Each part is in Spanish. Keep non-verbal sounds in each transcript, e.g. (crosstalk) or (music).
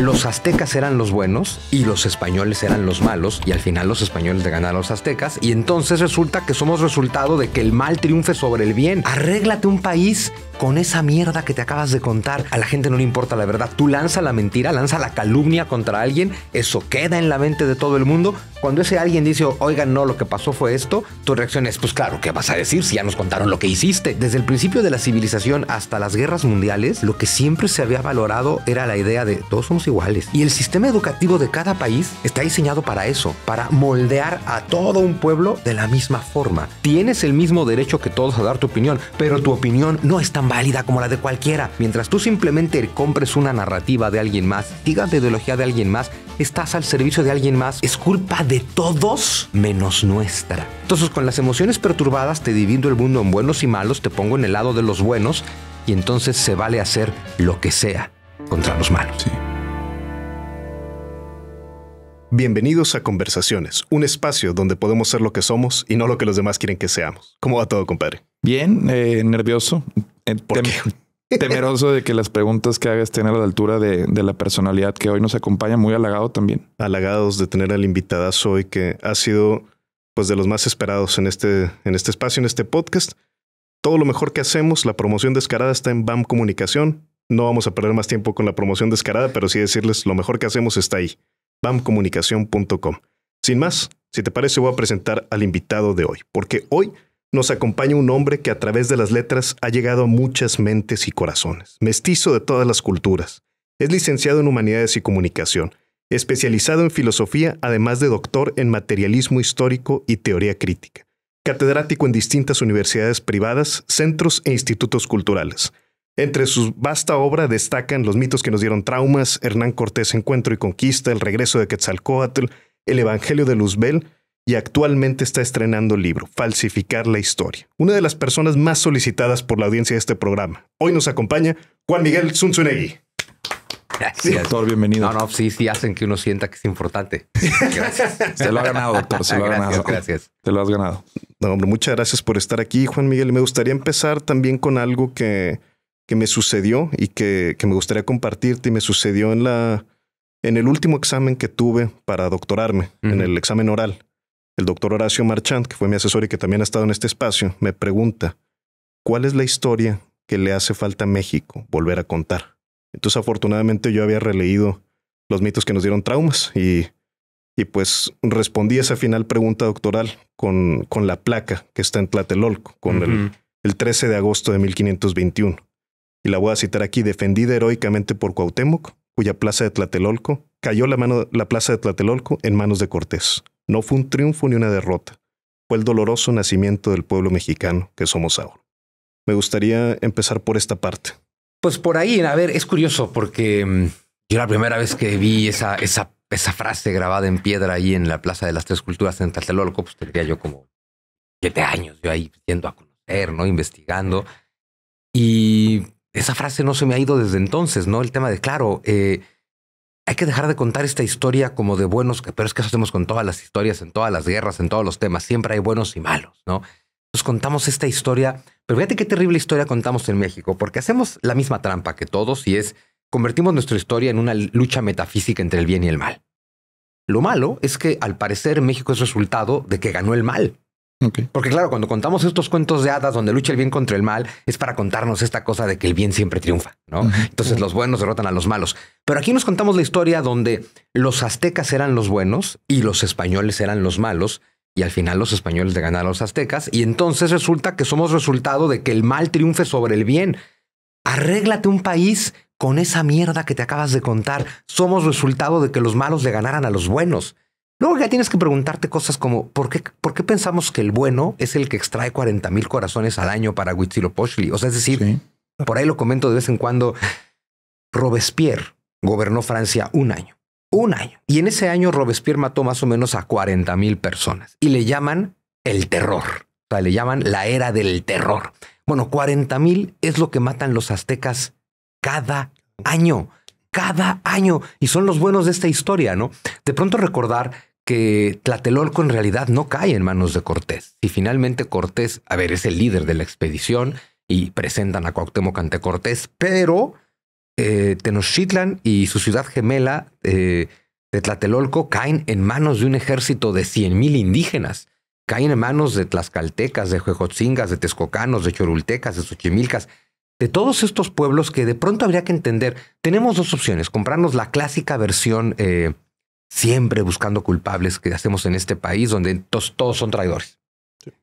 los aztecas eran los buenos y los españoles eran los malos y al final los españoles de ganar a los aztecas y entonces resulta que somos resultado de que el mal triunfe sobre el bien. Arréglate un país con esa mierda que te acabas de contar. A la gente no le importa la verdad. Tú lanza la mentira, lanza la calumnia contra alguien, eso queda en la mente de todo el mundo. Cuando ese alguien dice, oigan, no, lo que pasó fue esto, tu reacción es, pues claro, ¿qué vas a decir si ya nos contaron lo que hiciste? Desde el principio de la civilización hasta las guerras mundiales, lo que siempre se había valorado era la idea de todos somos iguales. Y el sistema educativo de cada país está diseñado para eso, para moldear a todo un pueblo de la misma forma. Tienes el mismo derecho que todos a dar tu opinión, pero tu opinión no está válida como la de cualquiera. Mientras tú simplemente compres una narrativa de alguien más, digas de ideología de alguien más, estás al servicio de alguien más, es culpa de todos menos nuestra. Entonces con las emociones perturbadas te divido el mundo en buenos y malos, te pongo en el lado de los buenos y entonces se vale hacer lo que sea contra los malos. Bienvenidos a Conversaciones, un espacio donde podemos ser lo que somos y no lo que los demás quieren que seamos. ¿Cómo va todo, compadre? Bien, eh, nervioso, (laughs) temeroso de que las preguntas que hagas estén a la altura de, la personalidad que hoy nos acompaña, muy halagado también. Halagados de tener al invitadazo hoy que ha sido pues de los más esperados en este, en este espacio, en este podcast. Todo lo mejor que hacemos, la promoción descarada está en BAM Comunicación. No vamos a perder más tiempo con la promoción descarada, pero sí decirles lo mejor que hacemos está ahí, bamcomunicación.com. Sin más, si te parece, voy a presentar al invitado de hoy, porque hoy nos acompaña un hombre que a través de las letras ha llegado a muchas mentes y corazones, mestizo de todas las culturas. Es licenciado en Humanidades y Comunicación, especializado en filosofía, además de doctor en materialismo histórico y teoría crítica, catedrático en distintas universidades privadas, centros e institutos culturales. Entre su vasta obra destacan los mitos que nos dieron traumas, Hernán Cortés Encuentro y Conquista, el regreso de Quetzalcoatl, el Evangelio de Luzbel, y actualmente está estrenando el libro, Falsificar la Historia, una de las personas más solicitadas por la audiencia de este programa. Hoy nos acompaña Juan Miguel Zunzunegui. Gracias. Doctor, bienvenido. No, no, sí, sí hacen que uno sienta que es importante. Gracias. (laughs) se lo ha ganado, doctor. Se lo ha ganado. Gracias. Te lo has ganado. No, hombre, muchas gracias por estar aquí, Juan Miguel. Me gustaría empezar también con algo que, que me sucedió y que, me gustaría compartirte. Y me sucedió en la en el último examen que tuve para doctorarme, en el examen oral. El doctor Horacio Marchand, que fue mi asesor y que también ha estado en este espacio, me pregunta, ¿cuál es la historia que le hace falta a México volver a contar? Entonces afortunadamente yo había releído los mitos que nos dieron traumas y, y pues respondí a esa final pregunta doctoral con, con la placa que está en Tlatelolco, con el, 13 de agosto de 1521. Y la voy a citar aquí, defendida heroicamente por Cuauhtémoc, cuya plaza de Tlatelolco cayó la, mano, la plaza de Tlatelolco en manos de Cortés. No fue un triunfo ni una derrota, fue el doloroso nacimiento del pueblo mexicano que somos ahora. Me gustaría empezar por esta parte. Pues por ahí, a ver, es curioso porque mm, yo la primera vez que vi esa, esa, frase grabada en piedra ahí en la Plaza de las Tres Culturas en Tlatelolco, pues tendría yo como siete años, yo ahí yendo a conocer, ¿no? Investigando. Y esa frase no se me ha ido desde entonces, ¿no? El tema de, claro, eh, hay que dejar de contar esta historia como de buenos, pero es que eso hacemos con todas las historias, en todas las guerras, en todos los temas. Siempre hay buenos y malos, ¿no? Nos contamos esta historia, pero fíjate qué terrible historia contamos en México, porque hacemos la misma trampa que todos y es convertimos nuestra historia en una lucha metafísica entre el bien y el mal. Lo malo es que al parecer México es resultado de que ganó el mal. Porque claro, cuando contamos estos cuentos de hadas donde lucha el bien contra el mal, es para contarnos esta cosa de que el bien siempre triunfa, ¿no? Entonces los buenos derrotan a los malos. Pero aquí nos contamos la historia donde los aztecas eran los buenos y los españoles eran los malos, y al final los españoles le ganaron a los aztecas, y entonces resulta que somos resultado de que el mal triunfe sobre el bien. Arréglate un país con esa mierda que te acabas de contar. Somos resultado de que los malos le ganaran a los buenos. Luego ya tienes que preguntarte cosas como ¿por qué, por qué pensamos que el bueno es el que extrae 40 mil corazones al año para Huitzilopochtli? O sea, es decir, por ahí lo comento de vez en cuando. Robespierre gobernó Francia un año, un año. Y en ese año Robespierre mató más o menos a 40 mil personas y le llaman el terror. O sea, le llaman la era del terror. Bueno, 40 mil es lo que matan los aztecas cada año, cada año. Y son los buenos de esta historia, ¿no? De pronto recordar que Tlatelolco en realidad no cae en manos de Cortés. Y finalmente Cortés, a ver, es el líder de la expedición y presentan a Cuauhtémoc ante Cortés, pero eh, Tenochtitlan y su ciudad gemela eh, de Tlatelolco caen en manos de un ejército de 100.000 indígenas. Caen en manos de tlaxcaltecas, de juejotzingas, de texcocanos, de chorultecas, de xochimilcas, de todos estos pueblos que de pronto habría que entender. Tenemos dos opciones, comprarnos la clásica versión eh, siempre buscando culpables que hacemos en este país donde todos son traidores.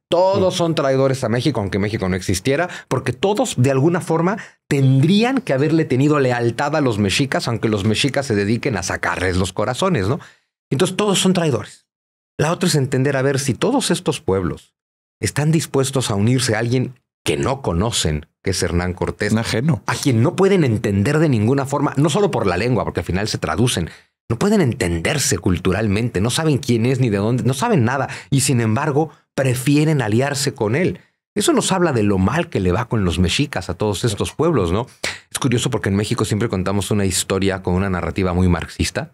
Todos mm. son traidores a México, aunque México no existiera, porque todos de alguna forma tendrían que haberle tenido lealtad a los mexicas, aunque los mexicas se dediquen a sacarles los corazones, ¿no? Entonces todos son traidores. La otra es entender a ver si todos estos pueblos están dispuestos a unirse a alguien que no conocen, que es Hernán Cortés, ajeno. a quien no pueden entender de ninguna forma, no solo por la lengua, porque al final se traducen, no pueden entenderse culturalmente, no saben quién es ni de dónde, no saben nada y sin embargo prefieren aliarse con él. Eso nos habla de lo mal que le va con los mexicas a todos estos pueblos, ¿no? Es curioso porque en México siempre contamos una historia con una narrativa muy marxista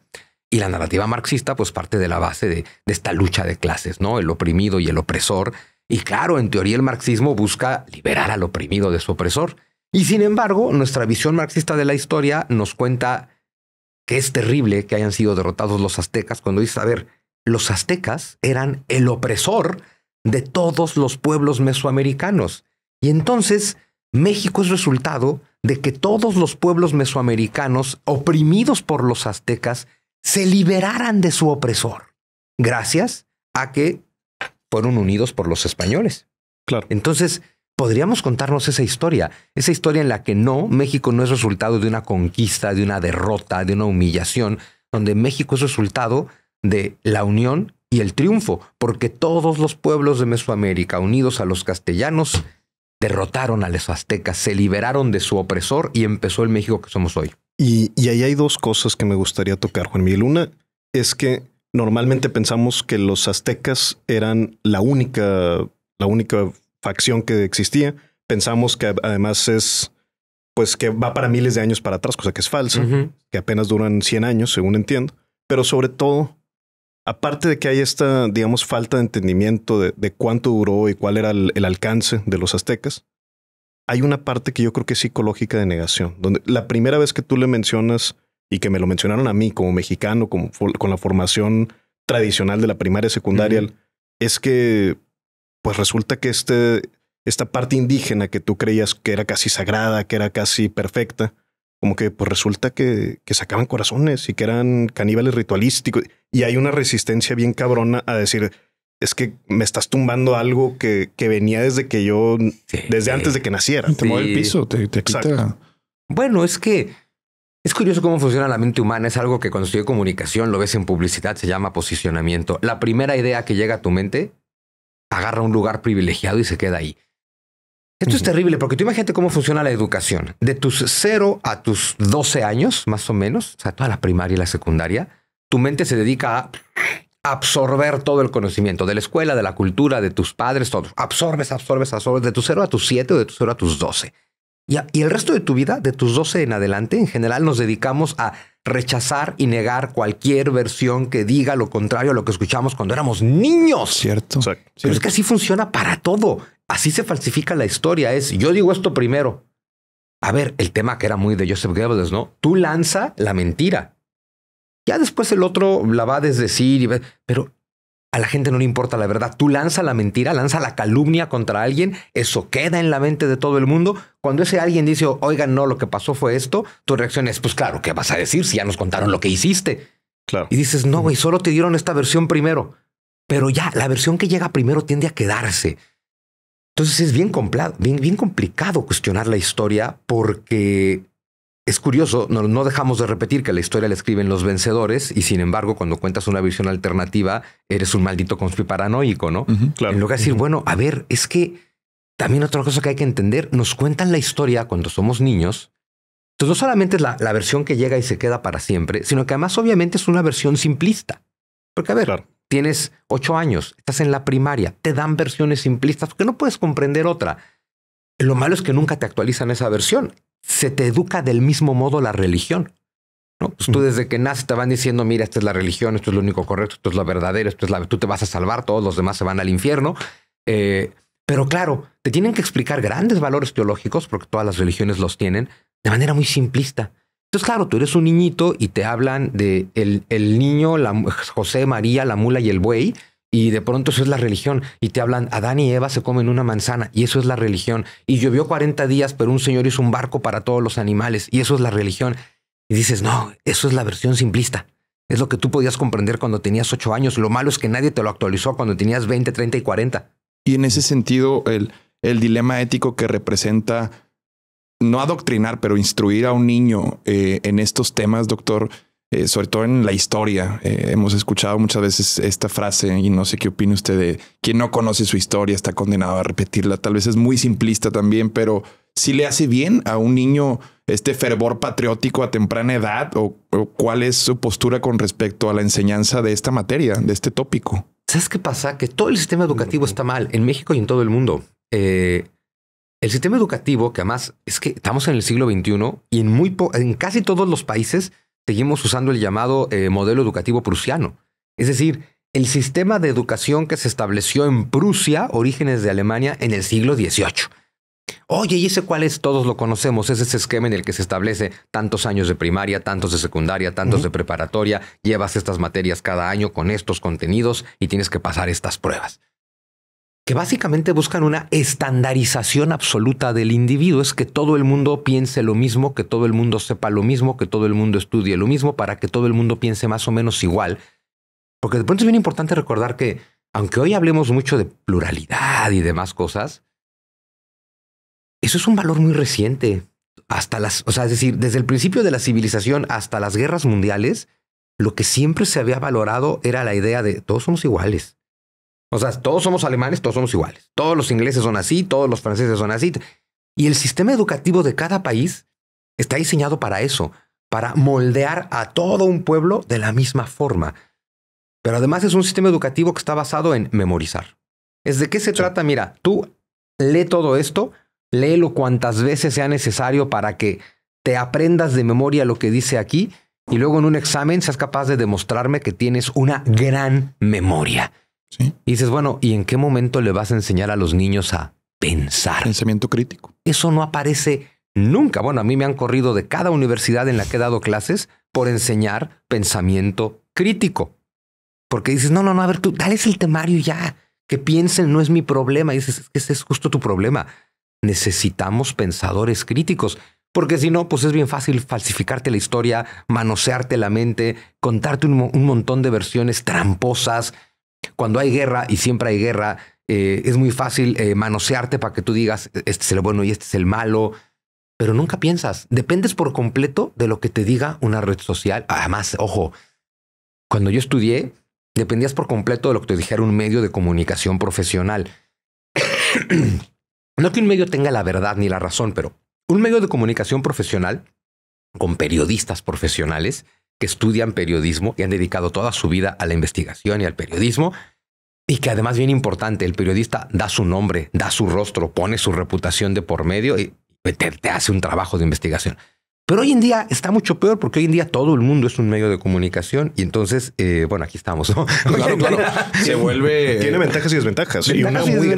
y la narrativa marxista pues parte de la base de, esta lucha de clases, ¿no? El oprimido y el opresor. Y claro, en teoría el marxismo busca liberar al oprimido de su opresor. Y sin embargo, nuestra visión marxista de la historia nos cuenta es terrible que hayan sido derrotados los aztecas, cuando dices, a ver, los aztecas eran el opresor de todos los pueblos mesoamericanos. Y entonces México es resultado de que todos los pueblos mesoamericanos oprimidos por los aztecas se liberaran de su opresor, gracias a que fueron unidos por los españoles. Claro. Entonces, podríamos contarnos esa historia, esa historia en la que no, México no es resultado de una conquista, de una derrota, de una humillación, donde México es resultado de la unión y el triunfo, porque todos los pueblos de Mesoamérica unidos a los castellanos derrotaron a los aztecas, se liberaron de su opresor y empezó el México que somos hoy. Y, ahí hay dos cosas que me gustaría tocar, Juan Miguel. Una es que normalmente pensamos que los aztecas eran la única, la única facción que existía. Pensamos que además es, pues que va para miles de años para atrás, cosa que es falsa, que apenas duran 100 años, según entiendo. Pero sobre todo, aparte de que hay esta, digamos, falta de entendimiento de, cuánto duró y cuál era el, alcance de los aztecas, hay una parte que yo creo que es psicológica de negación, donde la primera vez que tú le mencionas y que me lo mencionaron a mí como mexicano, como, con la formación tradicional de la primaria y secundaria, es que pues resulta que este, esta parte indígena que tú creías que era casi sagrada, que era casi perfecta, como que pues resulta que, sacaban corazones y que eran caníbales ritualísticos. Y hay una resistencia bien cabrona a decir, es que me estás tumbando algo que, venía desde que yo, desde antes de que naciera. Te el piso, te, Bueno, es que es curioso cómo funciona la mente humana. Es algo que cuando estudio comunicación lo ves en publicidad, se llama posicionamiento. La primera idea que llega a tu mente agarra un lugar privilegiado y se queda ahí. Esto es terrible porque tú imagínate cómo funciona la educación. De tus cero a tus 12 años, más o menos, o sea, toda la primaria y la secundaria, tu mente se dedica a absorber todo el conocimiento de la escuela, de la cultura, de tus padres, todo. Absorbes, absorbes, absorbes, de tus cero a tus siete, o de tus 0 a tus 12. Y, el resto de tu vida, de tus 12 en adelante, en general nos dedicamos a rechazar y negar cualquier versión que diga lo contrario a lo que escuchamos cuando éramos niños. Cierto. Pero es que así funciona para todo. Así se falsifica la historia. Es yo digo esto primero. A ver, el tema que era muy de Joseph Goebbels, ¿no? Tú lanza la mentira. Ya después el otro la va a desdecir, y va, pero a la gente no le importa la verdad. Tú lanza la mentira, lanza la calumnia contra alguien, eso queda en la mente de todo el mundo. Cuando ese alguien dice, oigan, no, lo que pasó fue esto, tu reacción es, pues claro, ¿qué vas a decir si ya nos contaron lo que hiciste? Claro. Y dices, no, güey, solo te dieron esta versión primero. Pero ya, la versión que llega primero tiende a quedarse. Entonces es bien, bien, bien complicado cuestionar la historia porque es curioso, no, dejamos de repetir que la historia la escriben los vencedores y sin embargo cuando cuentas una versión alternativa eres un maldito paranoico, ¿no? claro. En lugar de decir, bueno, a ver, es que también otra cosa que hay que entender, nos cuentan la historia cuando somos niños. Entonces no solamente es la, versión que llega y se queda para siempre, sino que además obviamente es una versión simplista. Porque a ver, tienes ocho años, estás en la primaria, te dan versiones simplistas porque no puedes comprender otra. Lo malo es que nunca te actualizan esa versión se te educa del mismo modo la religión. ¿no? Pues tú desde que naces te van diciendo, mira, esta es la religión, esto es lo único correcto, esto es lo verdadero, esto es la... Tú te vas a salvar, todos los demás se van al infierno. Eh, pero claro, te tienen que explicar grandes valores teológicos, porque todas las religiones los tienen, de manera muy simplista. Entonces, claro, tú eres un niñito y te hablan de el, niño, José, María, la mula y el buey, y de pronto eso es la religión. Y te hablan, Adán y Eva se comen una manzana y eso es la religión. Y llovió 40 días, pero un señor hizo un barco para todos los animales y eso es la religión. Y dices, no, eso es la versión simplista. Es lo que tú podías comprender cuando tenías 8 años. Lo malo es que nadie te lo actualizó cuando tenías 20, 30 y 40. Y en ese sentido, el, el dilema ético que representa no adoctrinar, pero instruir a un niño eh, en estos temas, doctor, eh, sobre todo en la historia. Eh, hemos escuchado muchas veces esta frase y no sé qué opina usted de quien no conoce su historia está condenado a repetirla. Tal vez es muy simplista también, pero si le hace bien a un niño este fervor patriótico a temprana edad o, cuál es su postura con respecto a la enseñanza de esta materia, de este tópico. ¿Sabes qué pasa? Que todo el sistema educativo está mal en México y en todo el mundo. Eh, el sistema educativo, que además es que estamos en el siglo XXI y en, muy en casi todos los países seguimos usando el llamado eh, modelo educativo prusiano. Es decir, el sistema de educación que se estableció en Prusia, orígenes de Alemania, en el siglo XVIII. Oye, ¿y ese cuál es? Todos lo conocemos, es ese esquema en el que se establece tantos años de primaria, tantos de secundaria, tantos de preparatoria, llevas estas materias cada año con estos contenidos y tienes que pasar estas pruebas que básicamente buscan una estandarización absoluta del individuo, es que todo el mundo piense lo mismo, que todo el mundo sepa lo mismo, que todo el mundo estudie lo mismo, para que todo el mundo piense más o menos igual. Porque de pronto es bien importante recordar que, aunque hoy hablemos mucho de pluralidad y demás cosas, eso es un valor muy reciente. Hasta las, o sea, es decir, desde el principio de la civilización hasta las guerras mundiales, lo que siempre se había valorado era la idea de todos somos iguales o sea, todos somos alemanes, todos somos iguales. Todos los ingleses son así, todos los franceses son así. Y el sistema educativo de cada país está diseñado para eso, para moldear a todo un pueblo de la misma forma. Pero además es un sistema educativo que está basado en memorizar. ¿Es de qué se trata? Mira, tú lee todo esto, léelo cuantas veces sea necesario para que te aprendas de memoria lo que dice aquí y luego en un examen seas capaz de demostrarme que tienes una gran memoria. Y dices, bueno, ¿y en qué momento le vas a enseñar a los niños a pensar? Pensamiento crítico. Eso no aparece nunca. Bueno, a mí me han corrido de cada universidad en la que he dado clases por enseñar pensamiento crítico. Porque dices, no, no, no, a ver, tú dales el temario ya. Que piensen no es mi problema. Y dices, ese es justo tu problema. Necesitamos pensadores críticos. Porque si no, pues es bien fácil falsificarte la historia, manosearte la mente, contarte un, un montón de versiones tramposas cuando hay guerra, y siempre hay guerra, eh, es muy fácil eh, manosearte para que tú digas, este es el bueno y este es el malo, pero nunca piensas, dependes por completo de lo que te diga una red social. Además, ojo, cuando yo estudié, dependías por completo de lo que te dijera un medio de comunicación profesional. (clears throat) no que un medio tenga la verdad ni la razón, pero un medio de comunicación profesional con periodistas profesionales que estudian periodismo y han dedicado toda su vida a la investigación y al periodismo. Y que además, bien importante, el periodista da su nombre, da su rostro, pone su reputación de por medio y pues, te hace un trabajo de investigación. Pero hoy en día está mucho peor porque hoy en día todo el mundo es un medio de comunicación y entonces, eh, bueno, aquí estamos. Claro, claro. Se vuelve. (laughs) Tiene ventajas y desventajas. y una y muy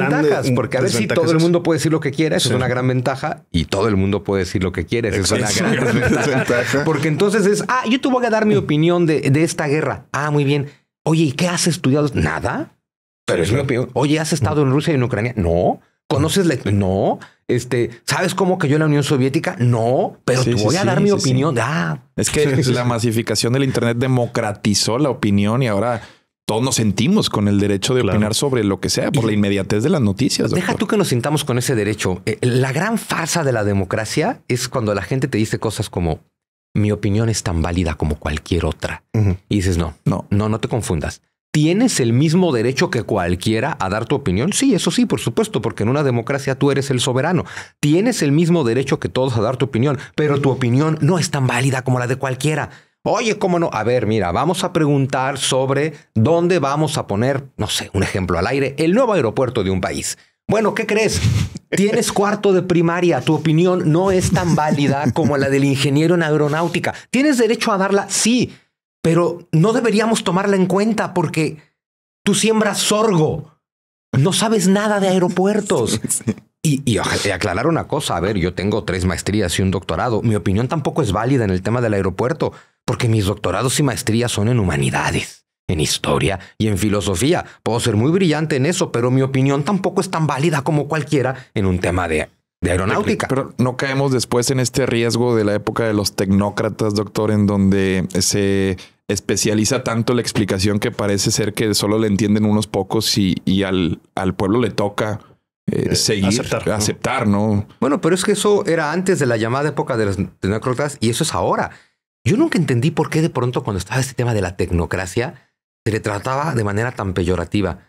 Porque a veces si todo el mundo puede decir lo que quiera, eso es una gran ventaja y todo el mundo puede decir lo que quiere. eso es una gran (laughs) desventaja. Porque entonces es, ah, yo te voy a dar mi opinión de, de esta guerra. Ah, muy bien. Oye, ¿y qué has estudiado? Nada. Pero es mi opinión. Oye, ¿has estado en Rusia y en Ucrania? No. ¿Conoces la... No. Este, ¿sabes cómo cayó la Unión Soviética? No, pero te voy a dar mi opinión. Ah. Es que (laughs) la masificación del Internet democratizó la opinión y ahora todos nos sentimos con el derecho de opinar sobre lo que sea por la inmediatez de las noticias. Deja tú que nos sintamos con ese derecho. Eh, la gran farsa de la democracia es cuando la gente te dice cosas como mi opinión es tan válida como cualquier otra. Y dices, no, no, no, no te confundas. ¿Tienes el mismo derecho que cualquiera a dar tu opinión? Sí, eso sí, por supuesto, porque en una democracia tú eres el soberano. Tienes el mismo derecho que todos a dar tu opinión, pero tu opinión no es tan válida como la de cualquiera. Oye, ¿cómo no? A ver, mira, vamos a preguntar sobre dónde vamos a poner, no sé, un ejemplo al aire, el nuevo aeropuerto de un país. Bueno, ¿qué crees? Tienes cuarto de primaria, tu opinión no es tan válida como la del ingeniero en aeronáutica. ¿Tienes derecho a darla? Sí, pero no deberíamos tomarla en cuenta porque tú siembras sorgo, no sabes nada de aeropuertos. (laughs) Y, y, aclarar una cosa, a ver, yo tengo tres maestrías y un doctorado. Mi opinión tampoco es válida en el tema del aeropuerto, porque mis doctorados y maestrías son en humanidades, en historia y en filosofía. Puedo ser muy brillante en eso, pero mi opinión tampoco es tan válida como cualquiera en un tema de de aeronáutica. Pero no caemos después en este riesgo de la época de los tecnócratas, doctor, en donde se especializa tanto la explicación que parece ser que solo le entienden unos pocos y, y al, al pueblo le toca eh, eh, seguir, aceptar, ¿no? aceptar ¿no? Bueno, pero es que eso era antes de la llamada época de los tecnócratas y eso es ahora. Yo nunca entendí por qué de pronto cuando estaba este tema de la tecnocracia se le trataba de manera tan peyorativa.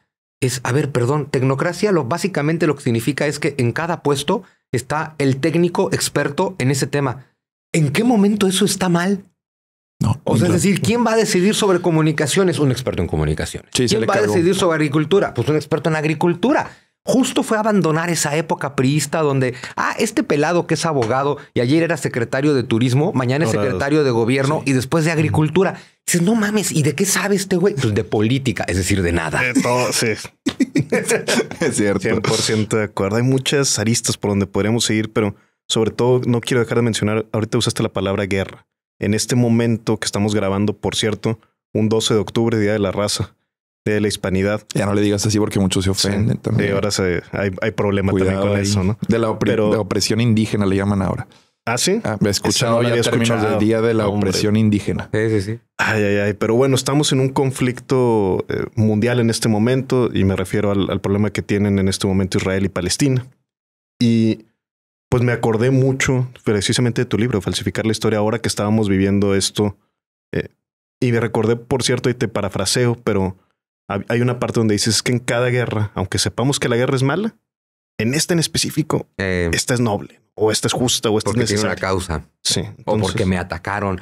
Es, a ver, perdón, tecnocracia lo, básicamente lo que significa es que en cada puesto está el técnico experto en ese tema. ¿En qué momento eso está mal? No, o sea, es decir, ¿quién va a decidir sobre comunicaciones? Un experto en comunicaciones. ¿Quién va a decidir sobre agricultura? Pues un experto en agricultura. Justo fue abandonar esa época priista donde, ah, este pelado que es abogado y ayer era secretario de turismo, mañana es secretario de gobierno y después de agricultura. Dices, no mames, ¿y de qué sabe este güey? Pues de política, es decir, de nada. De todo, sí. (laughs) es cierto. 100% de acuerdo. Hay muchas aristas por donde podríamos seguir, pero sobre todo no quiero dejar de mencionar, ahorita usaste la palabra guerra. En este momento que estamos grabando, por cierto, un 12 de octubre, Día de la Raza, de la Hispanidad. Ya no le digas así porque muchos se ofenden también. Y ahora se, hay, hay problema también con eso, ¿no? De la, la opresión indígena le llaman ahora. Ah, sí. Ah, escuchado Día de la Opresión Indígena. Sí, sí, sí. Ay, ay, ay. Pero bueno, estamos en un conflicto eh, mundial en este momento y me refiero al, problema que tienen en este momento Israel y Palestina. Y pues me acordé mucho precisamente de tu libro, Falsificar la Historia, ahora que estábamos viviendo esto. Eh, y me recordé, por cierto, y te parafraseo, pero hay una parte donde dices que en cada guerra, aunque sepamos que la guerra es mala, en esta en específico, eh, esta es noble o esta es justa o esta es necesaria. Tiene una causa. Sí. O porque me atacaron.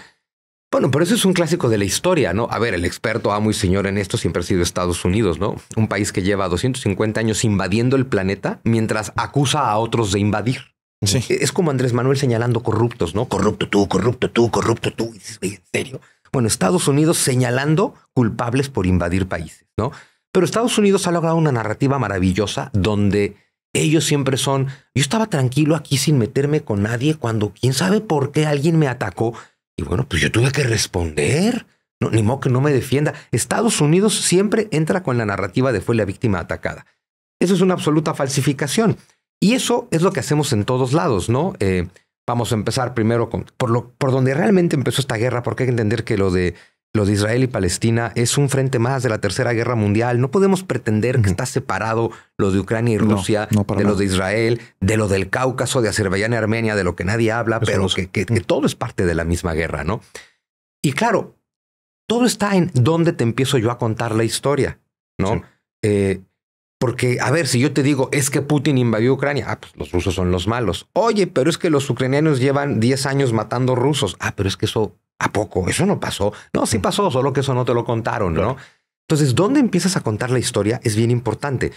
Bueno, pero eso es un clásico de la historia, ¿no? A ver, el experto amo y señor en esto siempre ha sido Estados Unidos, ¿no? Un país que lleva 250 años invadiendo el planeta mientras acusa a otros de invadir. Sí. E-, es como Andrés Manuel señalando corruptos, ¿no? Corrupto tú, corrupto tú, corrupto tú. ¿en serio? Bueno, Estados Unidos señalando culpables por invadir países, ¿no? Pero Estados Unidos ha logrado una narrativa maravillosa donde ellos siempre son, yo estaba tranquilo aquí sin meterme con nadie cuando quién sabe por qué alguien me atacó. Y bueno, pues yo tuve que responder. ni modo que no me defienda. Estados Unidos siempre entra con la narrativa de fue la víctima atacada. Eso es una absoluta falsificación. Y eso es lo que hacemos en todos lados, ¿no? Eh, vamos a empezar primero con, por, lo, por donde realmente empezó esta guerra, porque hay que entender que lo de lo de Israel y Palestina es un frente más de la Tercera Guerra Mundial. No podemos pretender que está separado lo de Ucrania y Rusia, de los de Israel, de lo del Cáucaso, de Azerbaiyán y Armenia, de lo que nadie habla, pero que, todo es parte de la misma guerra, ¿no? Y claro, todo está en dónde te empiezo yo a contar la historia, ¿no? Eh, porque, a ver, si yo te digo, es que Putin invadió Ucrania, ah, pues los rusos son los malos. Oye, pero es que los ucranianos llevan 10 años matando rusos. Ah, pero es que eso ¿A poco? Eso no pasó. No, sí pasó, solo que eso no te lo contaron, ¿no? Entonces, ¿dónde empiezas a contar la historia? Es bien importante.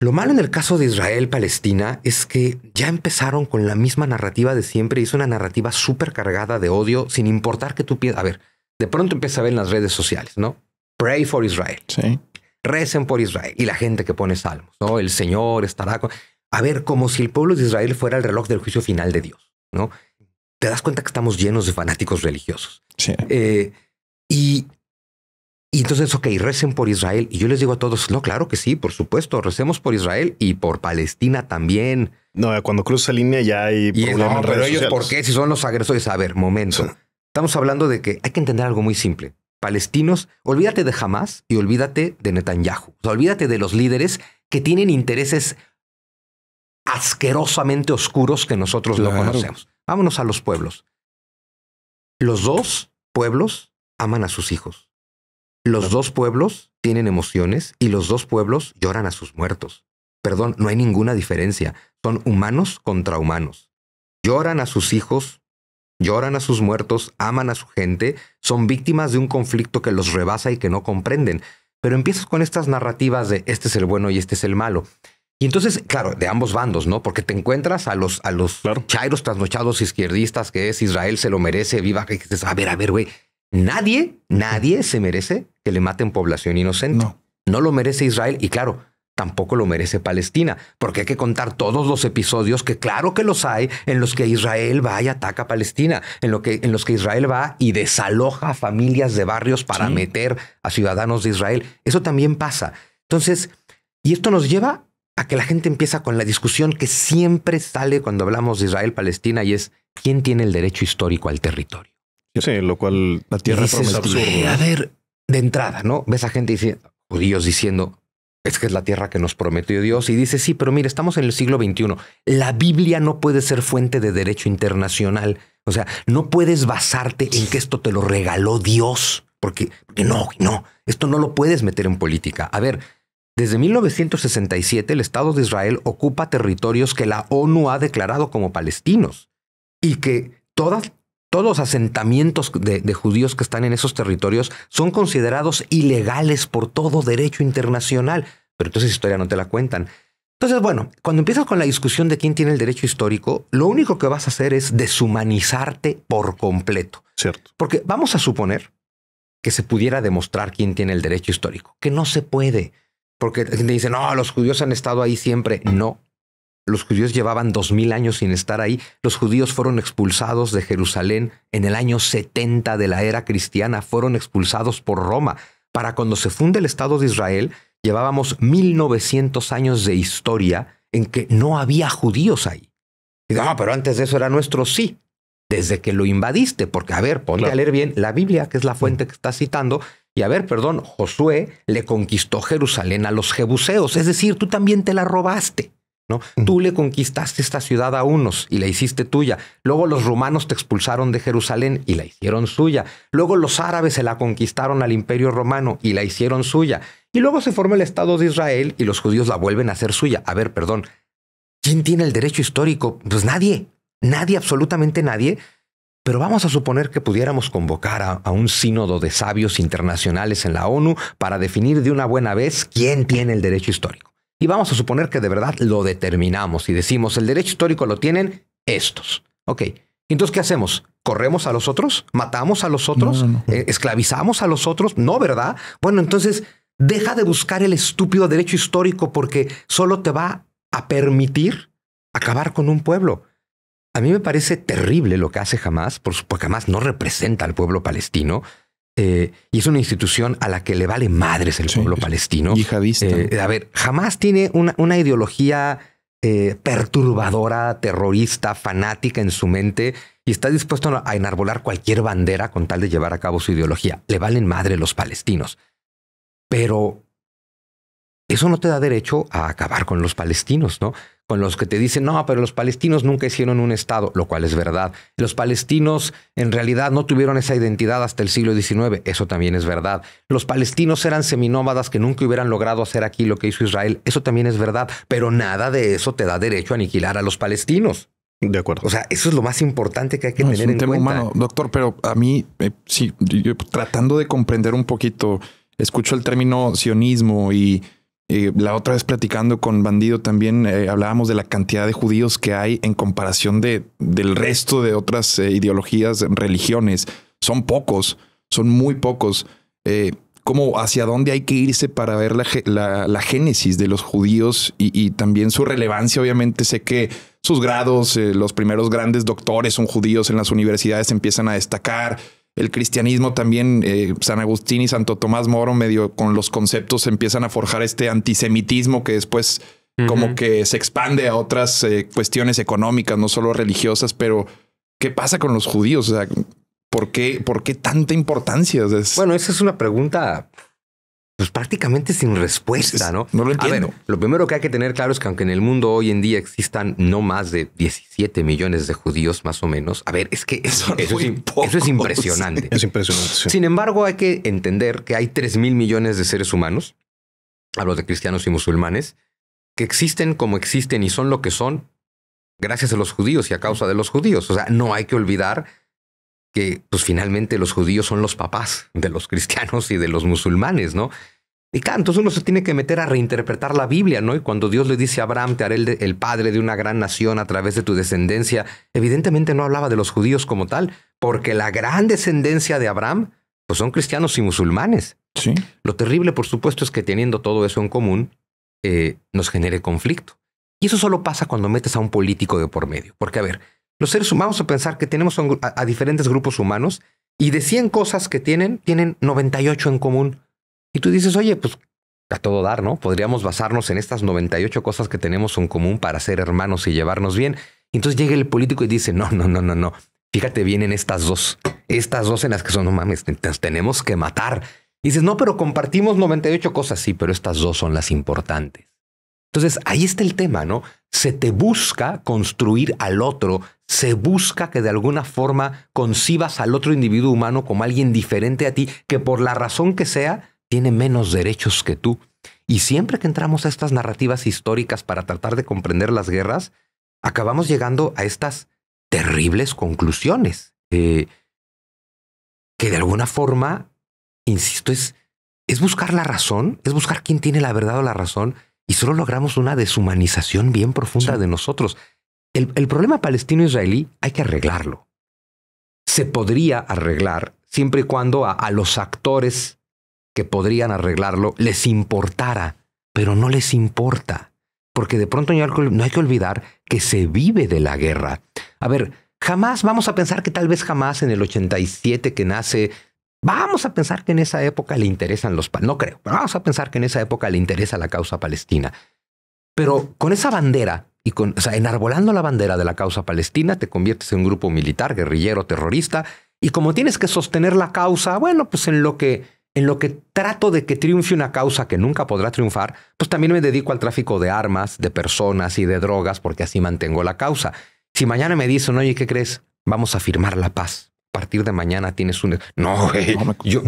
Lo malo en el caso de Israel-Palestina es que ya empezaron con la misma narrativa de siempre y es una narrativa súper cargada de odio, sin importar que tú piensas. A ver, de pronto empieza a ver en las redes sociales, ¿no? Pray for Israel. Sí. Recen por Israel. Y la gente que pone salmos, ¿no? El Señor estará A ver, como si el pueblo de Israel fuera el reloj del juicio final de Dios, ¿no? te das cuenta que estamos llenos de fanáticos religiosos. Sí. Eh, y, entonces, ok, recen por Israel. Y yo les digo a todos, no, claro que sí, por supuesto, recemos por Israel y por Palestina también. No, cuando cruza línea ya hay y problemas. pero ellos, ¿por qué? Si son los agresores. A ver, momento. Estamos hablando de que hay que entender algo muy simple. Palestinos, olvídate de Hamas y olvídate de Netanyahu. olvídate de los líderes que tienen intereses asquerosamente oscuros que nosotros no conocemos. Vámonos a los pueblos. Los dos pueblos aman a sus hijos. Los dos pueblos tienen emociones y los dos pueblos lloran a sus muertos. Perdón, no hay ninguna diferencia. Son humanos contra humanos. Lloran a sus hijos, lloran a sus muertos, aman a su gente, son víctimas de un conflicto que los rebasa y que no comprenden. Pero empiezas con estas narrativas de este es el bueno y este es el malo. Y entonces, claro, de ambos bandos, ¿no? Porque te encuentras a los, a los chairos trasnochados izquierdistas que es Israel se lo merece, viva. a ver, a ver, güey. Nadie, nadie se merece que le maten población inocente. No. lo merece Israel y claro, tampoco lo merece Palestina, porque hay que contar todos los episodios que claro que los hay en los que Israel va y ataca a Palestina, en, lo que, en los que Israel va y desaloja familias de barrios para meter a ciudadanos de Israel. Eso también pasa. Entonces, y esto nos lleva a que la gente empieza con la discusión que siempre sale cuando hablamos de Israel-Palestina y es quién tiene el derecho histórico al territorio. sé, lo cual la tierra es absurdo. A ver, de entrada, ¿no? Ves a gente diciendo, Dios diciendo, es que es la tierra que nos prometió Dios y dice, sí, pero mire, estamos en el siglo XXI. La Biblia no puede ser fuente de derecho internacional. O sea, no puedes basarte en que esto te lo regaló Dios, porque, porque no, no, esto no lo puedes meter en política. A ver, desde 1967 el Estado de Israel ocupa territorios que la ONU ha declarado como palestinos y que todos los asentamientos de, de judíos que están en esos territorios son considerados ilegales por todo derecho internacional. Pero entonces historia no te la cuentan. Entonces, bueno, cuando empiezas con la discusión de quién tiene el derecho histórico, lo único que vas a hacer es deshumanizarte por completo. Cierto. Porque vamos a suponer que se pudiera demostrar quién tiene el derecho histórico, que no se puede. Porque la gente dice, no, los judíos han estado ahí siempre. No, los judíos llevaban dos años sin estar ahí. Los judíos fueron expulsados de Jerusalén en el año 70 de la era cristiana. Fueron expulsados por Roma. Para cuando se funde el Estado de Israel, llevábamos 1900 años de historia en que no había judíos ahí. no, ah, pero antes de eso era nuestro sí, desde que lo invadiste. Porque, a ver, ponte a leer bien la Biblia, que es la fuente que estás citando, y a ver, perdón, Josué le conquistó Jerusalén a los jebuseos, es decir, tú también te la robaste. ¿no? Tú le conquistaste esta ciudad a unos y la hiciste tuya. Luego los romanos te expulsaron de Jerusalén y la hicieron suya. Luego los árabes se la conquistaron al imperio romano y la hicieron suya. Y luego se forma el Estado de Israel y los judíos la vuelven a hacer suya. A ver, perdón, ¿quién tiene el derecho histórico? Pues nadie, nadie, absolutamente nadie, pero vamos a suponer que pudiéramos convocar a, un sínodo de sabios internacionales en la ONU para definir de una buena vez quién tiene el derecho histórico. Y vamos a suponer que de verdad lo determinamos y decimos, el derecho histórico lo tienen estos. Ok, entonces, ¿qué hacemos? ¿Corremos a los otros? ¿Matamos a los otros? Eh, ¿Esclavizamos a los otros? No, ¿verdad? Bueno, entonces, deja de buscar el estúpido derecho histórico porque solo te va a permitir acabar con un pueblo. A mí me parece terrible lo que hace Hamas, porque Jamás no representa al pueblo palestino. Eh, y es una institución a la que le vale madres el pueblo palestino. Y Eh, a ver, Jamás tiene una, ideología eh, perturbadora, terrorista, fanática en su mente y está dispuesto a enarbolar cualquier bandera con tal de llevar a cabo su ideología. Le valen madre los palestinos. Pero eso no te da derecho a acabar con los palestinos, ¿no? en los que te dicen, no, pero los palestinos nunca hicieron un Estado, lo cual es verdad. Los palestinos en realidad no tuvieron esa identidad hasta el siglo XIX, eso también es verdad. Los palestinos eran seminómadas que nunca hubieran logrado hacer aquí lo que hizo Israel, eso también es verdad, pero nada de eso te da derecho a aniquilar a los palestinos. De acuerdo. O sea, eso es lo más importante que hay que tener es un en tema Humano, doctor, pero a mí, eh, sí, tratando de comprender un poquito, escucho el término sionismo y la otra vez platicando con Bandido también eh, hablábamos de la cantidad de judíos que hay en comparación de, del resto de otras eh, ideologías, religiones. Son pocos, son muy pocos. Eh, ¿Cómo hacia dónde hay que irse para ver la, génesis de los judíos y, también su relevancia? Obviamente sé que sus grados, los primeros grandes doctores son judíos en las universidades, empiezan a destacar el cristianismo también, eh, San Agustín y Santo Tomás Moro, medio con los conceptos, empiezan a forjar este antisemitismo que después como que se expande a otras eh, cuestiones económicas, no solo religiosas, pero ¿qué pasa con los judíos? O sea, ¿por qué, por qué tanta importancia? Bueno, esa es una pregunta pues prácticamente sin respuesta, ¿no? No lo entiendo. A ver, lo primero que hay que tener claro es que aunque en el mundo hoy en día existan no más de 17 millones de judíos más o menos, a ver, es que eso, es, impresionante. Es impresionante. Sin embargo, hay que entender que hay 3 mil millones de seres humanos, hablo de cristianos y musulmanes, que existen como existen y son lo que son gracias a los judíos y a causa de los judíos. O sea, no hay que olvidar que pues finalmente los judíos son los papás de los cristianos y de los musulmanes, ¿no? Y claro, entonces uno se tiene que meter a reinterpretar la Biblia, ¿no? Y cuando Dios le dice a Abraham, te haré el, padre de una gran nación a través de tu descendencia, evidentemente no hablaba de los judíos como tal, porque la gran descendencia de Abraham, pues son cristianos y musulmanes. Sí. Lo terrible, por supuesto, es que teniendo todo eso en común, eh, nos genere conflicto. Y eso solo pasa cuando metes a un político de por medio. Porque, a ver, los seres humanos, a pensar que tenemos a, diferentes grupos humanos y de 100 cosas que tienen, tienen 98 en común y tú dices, oye, pues a todo dar, ¿no? Podríamos basarnos en estas 98 cosas que tenemos en común para ser hermanos y llevarnos bien. Y entonces llega el político y dice, no, no, no, no, no. Fíjate bien en estas dos. Estas dos en las que son, no mames, nos tenemos que matar. Y dices, no, pero compartimos 98 cosas. Sí, pero estas dos son las importantes. Entonces, ahí está el tema, ¿no? Se te busca construir al otro, se busca que de alguna forma concibas al otro individuo humano como alguien diferente a ti, que por la razón que sea, tiene menos derechos que tú. Y siempre que entramos a estas narrativas históricas para tratar de comprender las guerras, acabamos llegando a estas terribles conclusiones, eh, que de alguna forma, insisto, es, es buscar la razón, es buscar quién tiene la verdad o la razón, y solo logramos una deshumanización bien profunda de nosotros. El, problema palestino-israelí hay que arreglarlo. Se podría arreglar siempre y cuando a los actores que podrían arreglarlo les importara, pero no les importa. Porque de pronto no hay que olvidar que se vive de la guerra. A ver, jamás vamos a pensar que tal vez jamás en el 87 que nace, vamos a pensar que en esa época le interesan los... No creo, vamos a pensar que en esa época le interesa la causa palestina. Pero con esa bandera y con, o sea, enarbolando la bandera de la causa palestina, te conviertes en un grupo militar, guerrillero, terrorista, y como tienes que sostener la causa, bueno, pues en lo que en lo que trato de que triunfe una causa que nunca podrá triunfar, pues también me dedico al tráfico de armas, de personas y de drogas, porque así mantengo la causa. Si mañana me dicen, oye, ¿qué crees? Vamos a firmar la paz. A partir de mañana tienes un... No, güey, (laughs) yo,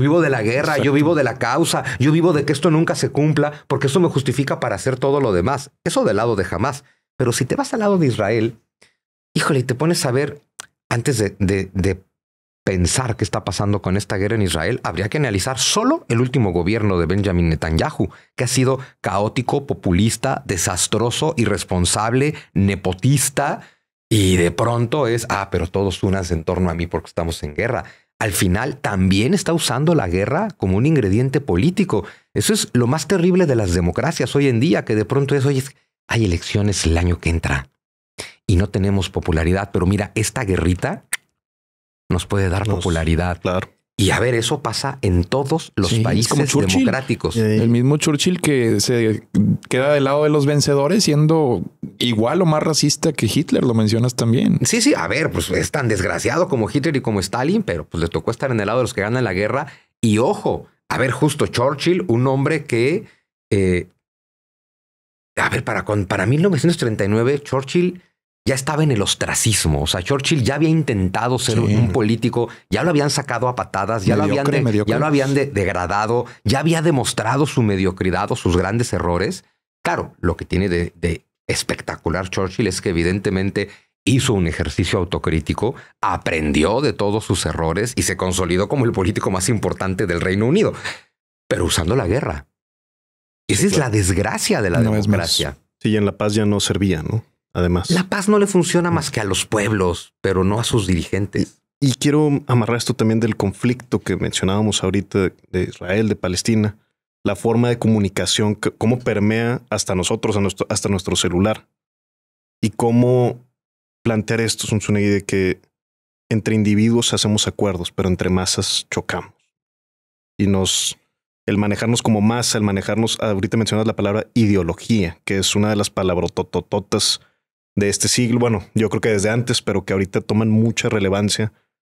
vivo de la guerra, yo vivo de la causa, yo vivo de que esto nunca se cumpla, porque eso me justifica para hacer todo lo demás. Eso del lado de jamás. Pero si te vas al lado de Israel, híjole, y te pones a ver, antes de, de pensar qué está pasando con esta guerra en Israel, habría que analizar solo el último gobierno de Benjamin Netanyahu, que ha sido caótico, populista, desastroso, irresponsable, nepotista, y de pronto es, ah, pero todos unas en torno a mí porque estamos en guerra. Al final también está usando la guerra como un ingrediente político. Eso es lo más terrible de las democracias hoy en día, que de pronto es, oye, hay elecciones el año que entra y no tenemos popularidad, pero mira, esta guerrita nos puede dar popularidad. Claro. Y a ver, eso pasa en todos los países como democráticos. El mismo Churchill que se queda del lado de los vencedores siendo igual o más racista que Hitler, lo mencionas también. Sí, sí, a ver, pues es tan desgraciado como Hitler y como Stalin, pero pues le tocó estar en el lado de los que ganan la guerra. Y ojo, a ver, justo Churchill, un hombre que... Eh, a ver, para, para 1939 Churchill ya estaba en el ostracismo. O sea, Churchill ya había intentado ser un político, ya lo habían sacado a patadas, ya, lo, habían ya lo habían, degradado, ya había demostrado su mediocridad o sus grandes errores. Claro, lo que tiene de, espectacular Churchill es que evidentemente hizo un ejercicio autocrítico, aprendió de todos sus errores y se consolidó como el político más importante del Reino Unido, pero usando la guerra. Esa es la desgracia de la democracia. Sí, en La Paz ya no servía, ¿no? además. La paz no le funciona más que a los pueblos, pero no a sus dirigentes. Y, quiero amarrar esto también del conflicto que mencionábamos ahorita de, Israel, de Palestina, la forma de comunicación, cómo permea hasta nosotros, hasta nuestro celular. Y cómo plantear esto, es un de que entre individuos hacemos acuerdos, pero entre masas chocamos. Y nos, el manejarnos como masa, el manejarnos, ahorita mencionas la palabra ideología, que es una de las totototas de este siglo, bueno, yo creo que desde antes, pero que ahorita toman mucha relevancia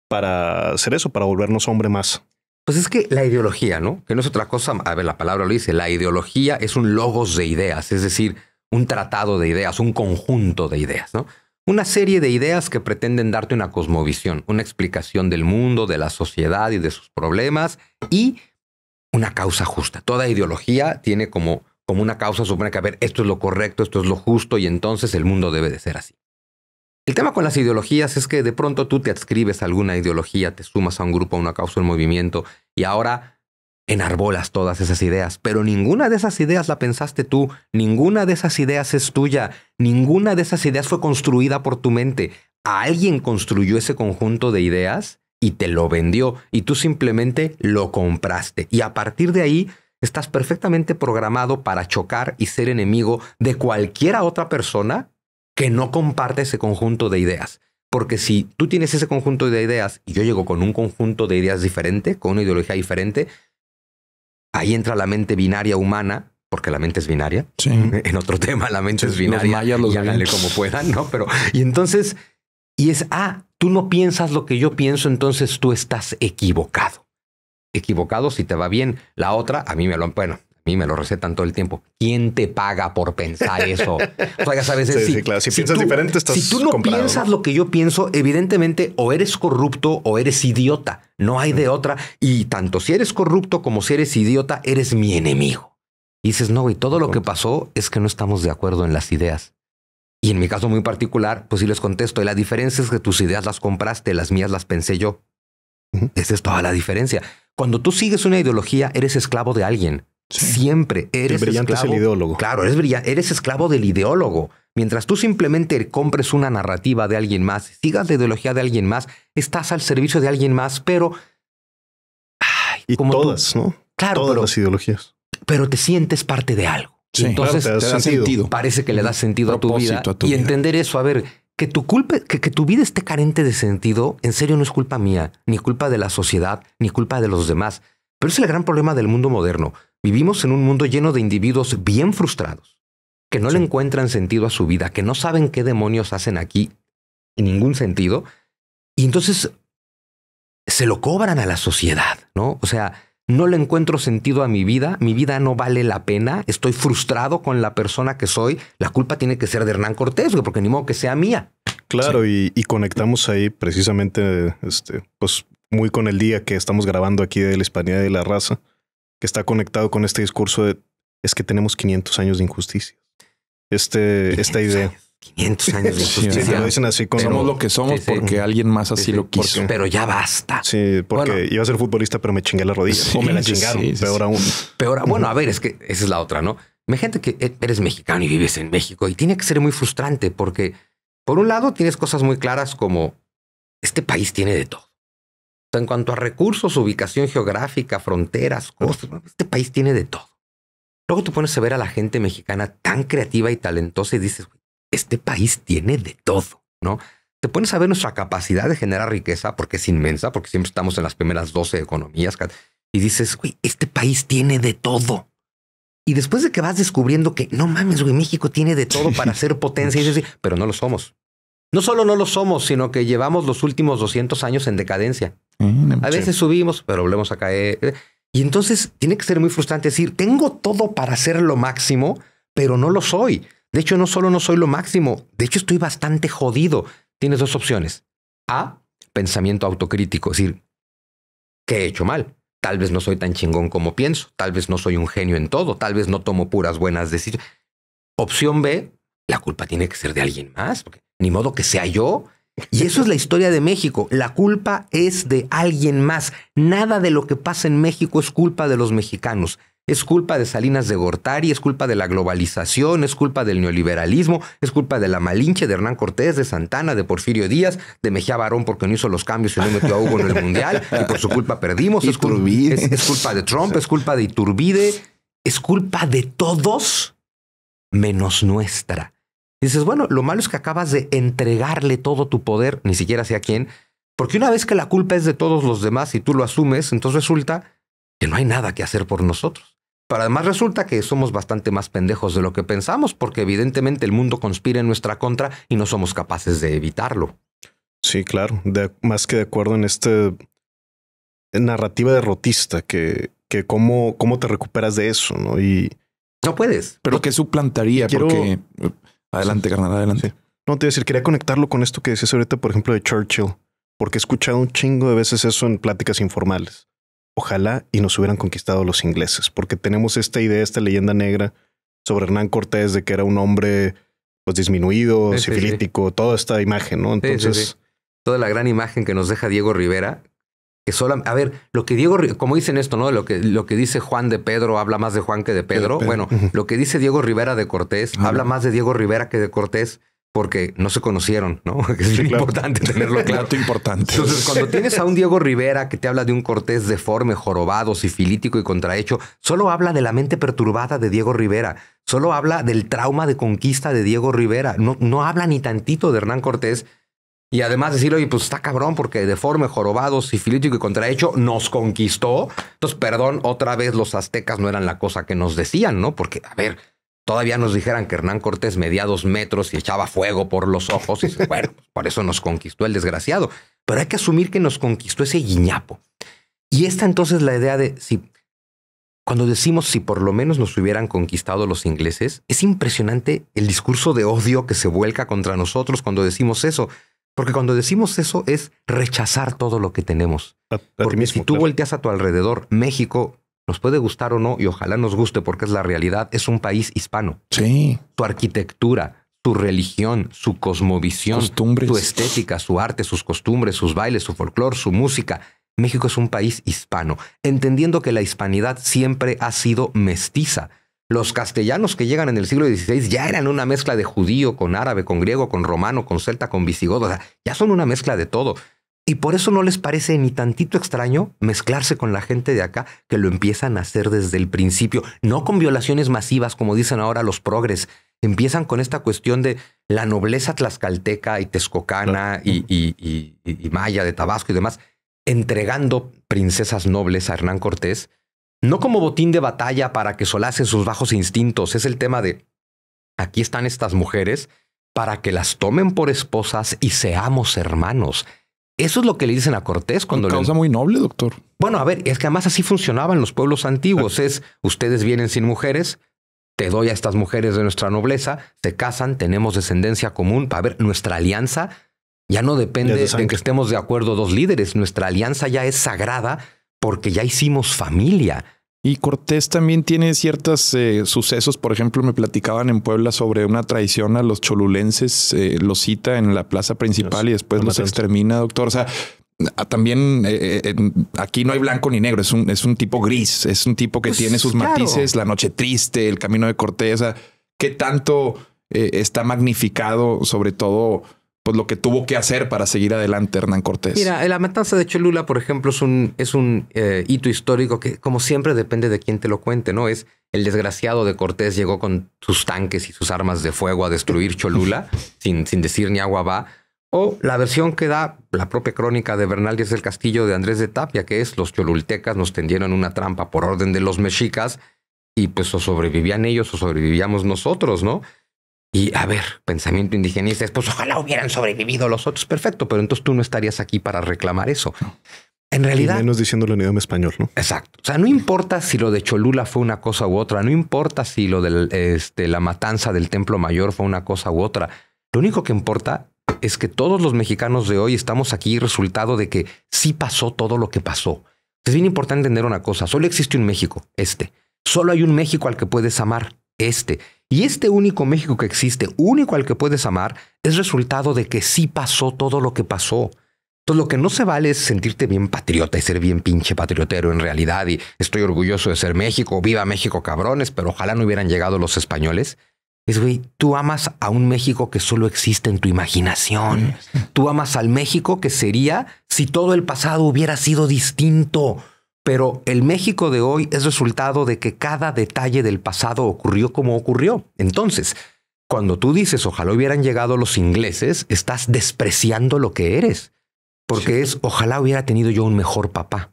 para hacer eso, para volvernos hombre más. Pues es que la ideología, ¿no? Que no es otra cosa, a ver, la palabra lo dice, la ideología es un logos de ideas, es decir, un tratado de ideas, un conjunto de ideas, ¿no? Una serie de ideas que pretenden darte una cosmovisión, una explicación del mundo, de la sociedad y de sus problemas y una causa justa. Toda ideología tiene como como una causa supone que, a esto es lo correcto, esto es lo justo y entonces el mundo debe de ser así. El tema con las ideologías es que de pronto tú te adscribes a alguna ideología, te sumas a un grupo, a una causa, a un movimiento y ahora enarbolas todas esas ideas, pero ninguna de esas ideas la pensaste tú, ninguna de esas ideas es tuya, ninguna de esas ideas fue construida por tu mente. Alguien construyó ese conjunto de ideas y te lo vendió y tú simplemente lo compraste. Y a partir de ahí estás perfectamente programado para chocar y ser enemigo de cualquiera otra persona que no comparte ese conjunto de ideas. Porque si tú tienes ese conjunto de ideas y yo llego con un conjunto de ideas diferente, con una ideología diferente, ahí entra la mente binaria humana, porque la mente es binaria. (laughs) En otro tema, la mente es binaria. Los mayas, los como puedan, ¿no? Pero, y entonces, y es, ah, tú no piensas lo que yo pienso, entonces tú estás equivocado equivocado si te va bien. La otra, a mí me lo, bueno, a mí me lo recetan todo el tiempo. ¿Quién te paga por pensar eso? O sea, ya sabes, si, si, piensas tú, diferente, estás Si tú no piensas lo que yo pienso, evidentemente o eres corrupto o eres idiota. No hay de otra. Y tanto si eres corrupto como si eres idiota, eres mi enemigo. Y dices, no, güey, todo lo que pasó es que no estamos de acuerdo en las ideas. Y en mi caso muy particular, pues si les contesto, la diferencia es que tus ideas las compraste, las mías las pensé yo. Esa es toda la diferencia. Cuando tú sigues una ideología, eres esclavo de alguien. Siempre eres brillante esclavo. el ideólogo. Claro, eres, eres esclavo del ideólogo. Mientras tú simplemente compres una narrativa de alguien más, sigas la ideología de alguien más, estás al servicio de alguien más, pero. y todas, ¿no? Claro. Todas las ideologías. Pero te sientes parte de algo. Entonces, te sentido. parece que le das sentido a tu vida. y entender eso, a ver, que tu, que, que tu vida esté carente de sentido, en serio no es culpa mía, ni culpa de la sociedad, ni culpa de los demás. Pero es el gran problema del mundo moderno. Vivimos en un mundo lleno de individuos bien frustrados, que no le encuentran sentido a su vida, que no saben qué demonios hacen aquí, en ningún sentido. Y entonces se lo cobran a la sociedad, ¿no? O sea, no le encuentro sentido a mi vida, mi vida no vale la pena, estoy frustrado con la persona que soy, la culpa tiene que ser de Hernán Cortés, porque ni modo que sea mía. Claro, y, conectamos ahí precisamente, este, pues muy con el día que estamos grabando aquí de la hispanidad y la raza, que está conectado con este discurso de es que tenemos 500 años de injusticia. Este, esta idea. 500 años de injusticia. Sí, lo dicen así Somos lo que somos porque alguien más así lo quiso. pero ya basta. Sí, porque iba a ser futbolista, pero me chingué la rodilla. o me la chingaron. peor aún. Peor aún. Bueno, a ver, es que esa es la otra, ¿no? gente que e-, eres mexicano y vives en México y tiene que ser muy frustrante porque, por un lado, tienes cosas muy claras como este país tiene de todo. en cuanto a recursos, ubicación geográfica, fronteras, este país tiene de todo. Luego te pones a ver a la gente mexicana tan creativa y talentosa y dices, este país tiene de todo, ¿no? Te pones a ver nuestra capacidad de generar riqueza, porque es inmensa, porque siempre estamos en las primeras 12 economías, y dices, güey, este país tiene de todo. Y después de que vas descubriendo que, no mames, güey, México tiene de todo para ser potencia, y pero no lo somos. No solo no lo somos, sino que llevamos los últimos 200 años en decadencia. a veces subimos, pero volvemos a caer. Eh. Y entonces tiene que ser muy frustrante decir, tengo todo para ser lo máximo, pero no lo soy. De hecho, no solo no soy lo máximo, de hecho estoy bastante jodido. Tienes dos opciones. A, pensamiento autocrítico, es decir, ¿qué he hecho mal? Tal vez no soy tan chingón como pienso, tal vez no soy un genio en todo, tal vez no tomo puras buenas decisiones. Opción B, la culpa tiene que ser de alguien más, ni modo que sea yo. Y eso es la historia de México. La culpa es de alguien más. Nada de lo que pasa en México es culpa de los mexicanos es culpa de Salinas de Gortari, es culpa de la globalización, es culpa del neoliberalismo, es culpa de la Malinche, de Hernán Cortés, de Santana, de Porfirio Díaz, de Mejía Barón porque no hizo los cambios y no metió a Hugo en el Mundial y por su culpa perdimos. Es, culpa de Trump, es culpa de Iturbide, es culpa de todos menos nuestra. dices, bueno, lo malo es que acabas de entregarle todo tu poder, ni siquiera sé a quién, porque una vez que la culpa es de todos los demás y tú lo asumes, entonces resulta que no hay nada que hacer por nosotros. Pero además resulta que somos bastante más pendejos de lo que pensamos, porque evidentemente el mundo conspira en nuestra contra y no somos capaces de evitarlo. Sí, claro. más que de acuerdo en esta narrativa derrotista, que, que cómo, cómo te recuperas de eso, ¿no? Y. No puedes. Pero que suplantaría, porque. Uh, adelante, carnal, adelante. No, te voy a decir, quería conectarlo con esto que decías ahorita, por ejemplo, de Churchill, porque he escuchado un chingo de veces eso en pláticas informales ojalá y nos hubieran conquistado los ingleses, porque tenemos esta idea, esta leyenda negra sobre Hernán Cortés de que era un hombre pues disminuido, sí, toda esta imagen, ¿no? Entonces... toda la gran imagen que nos deja Diego Rivera, que solo, a ver, lo que Diego, como dicen esto, ¿no? Lo que, lo que dice Juan de Pedro habla más de Juan que de Pedro. Bueno, lo que dice Diego Rivera de Cortés habla más de Diego Rivera que de Cortés porque no se conocieron, ¿no? (laughs) Es importante importante tenerlo (laughs) claro. importante. Entonces, cuando tienes a un Diego Rivera que te habla de un Cortés deforme, jorobado, sifilítico y contrahecho, solo habla de la mente perturbada de Diego Rivera, solo habla del trauma de conquista de Diego Rivera, no, no habla ni tantito de Hernán Cortés. Y además decir, oye, pues está cabrón porque deforme, jorobado, sifilítico y contrahecho nos conquistó. Entonces, perdón, otra vez los aztecas no eran la cosa que nos decían, ¿no? Porque, a ver, todavía nos dijeran que Hernán Cortés medía dos metros y echaba fuego por los ojos, y bueno, pues, por eso nos conquistó el desgraciado. Pero hay que asumir que nos conquistó ese guiñapo. Y esta entonces la idea de si, cuando decimos si por lo menos nos hubieran conquistado los ingleses, es impresionante el discurso de odio que se vuelca contra nosotros cuando decimos eso. Porque cuando decimos eso es rechazar todo lo que tenemos. si tú volteas a tu alrededor, México nos puede gustar o no, y ojalá nos guste porque es la realidad, es un país hispano. Sí. Tu arquitectura, tu religión, su cosmovisión, su estética, su arte, sus costumbres, sus bailes, su folclor, su música. México es un país hispano, entendiendo que la hispanidad siempre ha sido mestiza. Los castellanos que llegan en el siglo XVI ya eran una mezcla de judío con árabe, con griego, con romano, con celta, con visigodo, o sea, ya son una mezcla de todo. Y por eso no les parece ni tantito extraño mezclarse con la gente de acá, que lo empiezan a hacer desde el principio, no con violaciones masivas como dicen ahora los progres, empiezan con esta cuestión de la nobleza tlaxcalteca y texcocana y, maya de Tabasco y demás, entregando princesas nobles a Hernán Cortés, no como botín de batalla para que solacen sus bajos instintos, es el tema de, aquí están estas mujeres para que las tomen por esposas y seamos hermanos. Eso es lo que le dicen a Cortés cuando Una causa muy noble, doctor. Bueno, a ver, es que además así funcionaban los pueblos antiguos. Ah. Es, ustedes vienen sin mujeres, te doy a estas mujeres de nuestra nobleza, se casan, tenemos descendencia común. A ver, nuestra alianza ya no depende de que estemos de acuerdo dos líderes. Nuestra alianza ya es sagrada porque ya hicimos familia. Y Cortés también tiene ciertos eh, sucesos, por ejemplo, me platicaban en Puebla sobre una traición a los cholulenses, eh, los cita en la plaza principal y después los extermina, doctor. O sea, también eh, aquí no hay blanco ni negro, es un, es un tipo gris, es un tipo que pues tiene sus matices, la noche triste, el camino de Cortés, o sea, qué tanto está magnificado, sobre todo pues lo que tuvo que hacer para seguir adelante Hernán Cortés. Mira, la matanza de Cholula, por ejemplo, es un, es un eh, hito histórico que, como siempre, depende de quién te lo cuente, ¿no? Es el desgraciado de Cortés llegó con sus tanques y sus armas de fuego a destruir Cholula, (laughs) sin, sin decir ni agua va. O la versión que da la propia crónica de Bernal Es el Castillo de Andrés de Tapia, que es los cholultecas nos tendieron una trampa por orden de los mexicas y pues o sobrevivían ellos o sobrevivíamos nosotros, ¿no? Y a ver, pensamiento indigenista es, pues ojalá hubieran sobrevivido los otros, perfecto, pero entonces tú no estarías aquí para reclamar eso. En realidad. menos diciéndolo en idioma español, ¿no? Exacto. O sea, no importa si lo de Cholula fue una cosa u otra, no importa si lo de este, la matanza del Templo Mayor fue una cosa u otra. Lo único que importa es que todos los mexicanos de hoy estamos aquí resultado de que sí pasó todo lo que pasó. Es bien importante entender una cosa. Solo existe un México, este. Solo hay un México al que puedes amar, este. Y este único México que existe, único al que puedes amar, es resultado de que sí pasó todo lo que pasó. Entonces lo que no se vale es sentirte bien patriota y ser bien pinche patriotero en realidad y estoy orgulloso de ser México, viva México cabrones, pero ojalá no hubieran llegado los españoles. Es, güey, tú amas a un México que solo existe en tu imaginación. Tú amas al México que sería si todo el pasado hubiera sido distinto pero el México de hoy es resultado de que cada detalle del pasado ocurrió como ocurrió. Entonces, cuando tú dices, ojalá hubieran llegado los ingleses, estás despreciando lo que eres. Porque es, ojalá hubiera tenido yo un mejor papá.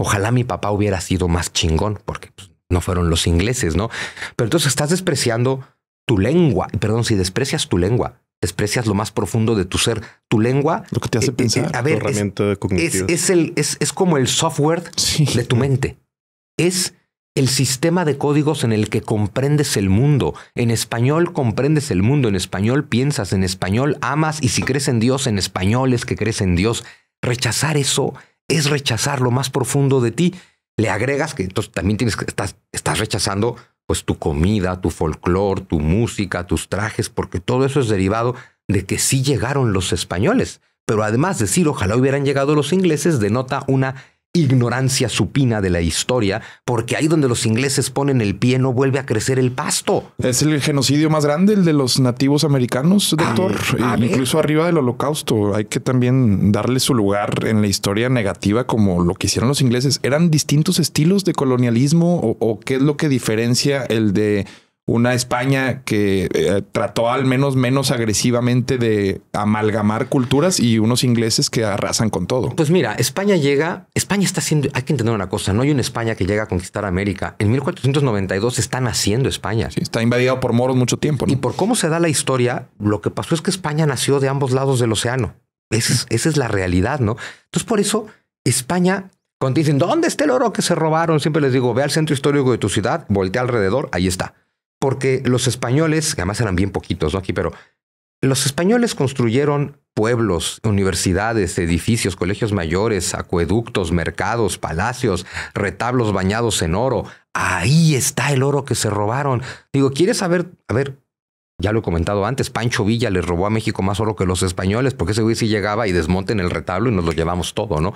Ojalá mi papá hubiera sido más chingón, porque pues, no fueron los ingleses, ¿no? Pero entonces estás despreciando tu lengua. Perdón, si desprecias tu lengua, desprecias lo más profundo de tu ser. Tu lengua. Lo que te hace eh, eh, pensar. a ver, es, el, es, como el software de tu mente. Es el sistema de códigos en el que comprendes el mundo. En español comprendes el mundo, en español piensas, en español amas y si crees en Dios, en español es que crees en Dios. Rechazar eso es rechazar lo más profundo de ti. Le agregas que entonces también tienes que estás, estás rechazando pues tu comida, tu folclor, tu música, tus trajes, porque todo eso es derivado de que sí llegaron los españoles. Pero además decir ojalá hubieran llegado los ingleses denota una ignorancia supina de la historia, porque ahí donde los ingleses ponen el pie no vuelve a crecer el pasto. Es el genocidio más grande, el de los nativos americanos, doctor. Incluso arriba del holocausto. Hay que también darle su lugar en la historia negativa como lo que hicieron los ingleses. ¿Eran distintos estilos de colonialismo o qué es lo que diferencia el de una España que eh, trató al menos menos agresivamente de amalgamar culturas y unos ingleses que arrasan con todo. Pues mira, España llega, España está haciendo, hay que entender una cosa, no hay una España que llega a conquistar América. En 1492 está naciendo España. Sí, está invadida por moros mucho tiempo. Y por cómo se da la historia, lo que pasó es que España nació de ambos lados del océano. Esa es, esa es la realidad, ¿no? Entonces por eso España cuando dicen, ¿dónde está el oro que se robaron? Siempre les digo, ve al centro histórico de tu ciudad, voltea alrededor, ahí está porque los españoles, que además eran bien poquitos aquí, pero los españoles construyeron pueblos, universidades, edificios, colegios mayores, acueductos, mercados, palacios, retablos bañados en oro. Ahí está el oro que se robaron. Digo, ¿quieres saber? A ver, ya lo he comentado antes, Pancho Villa le robó a México más oro que los españoles, porque ese güey sí llegaba y desmonten el retablo y nos lo llevamos todo, ¿no?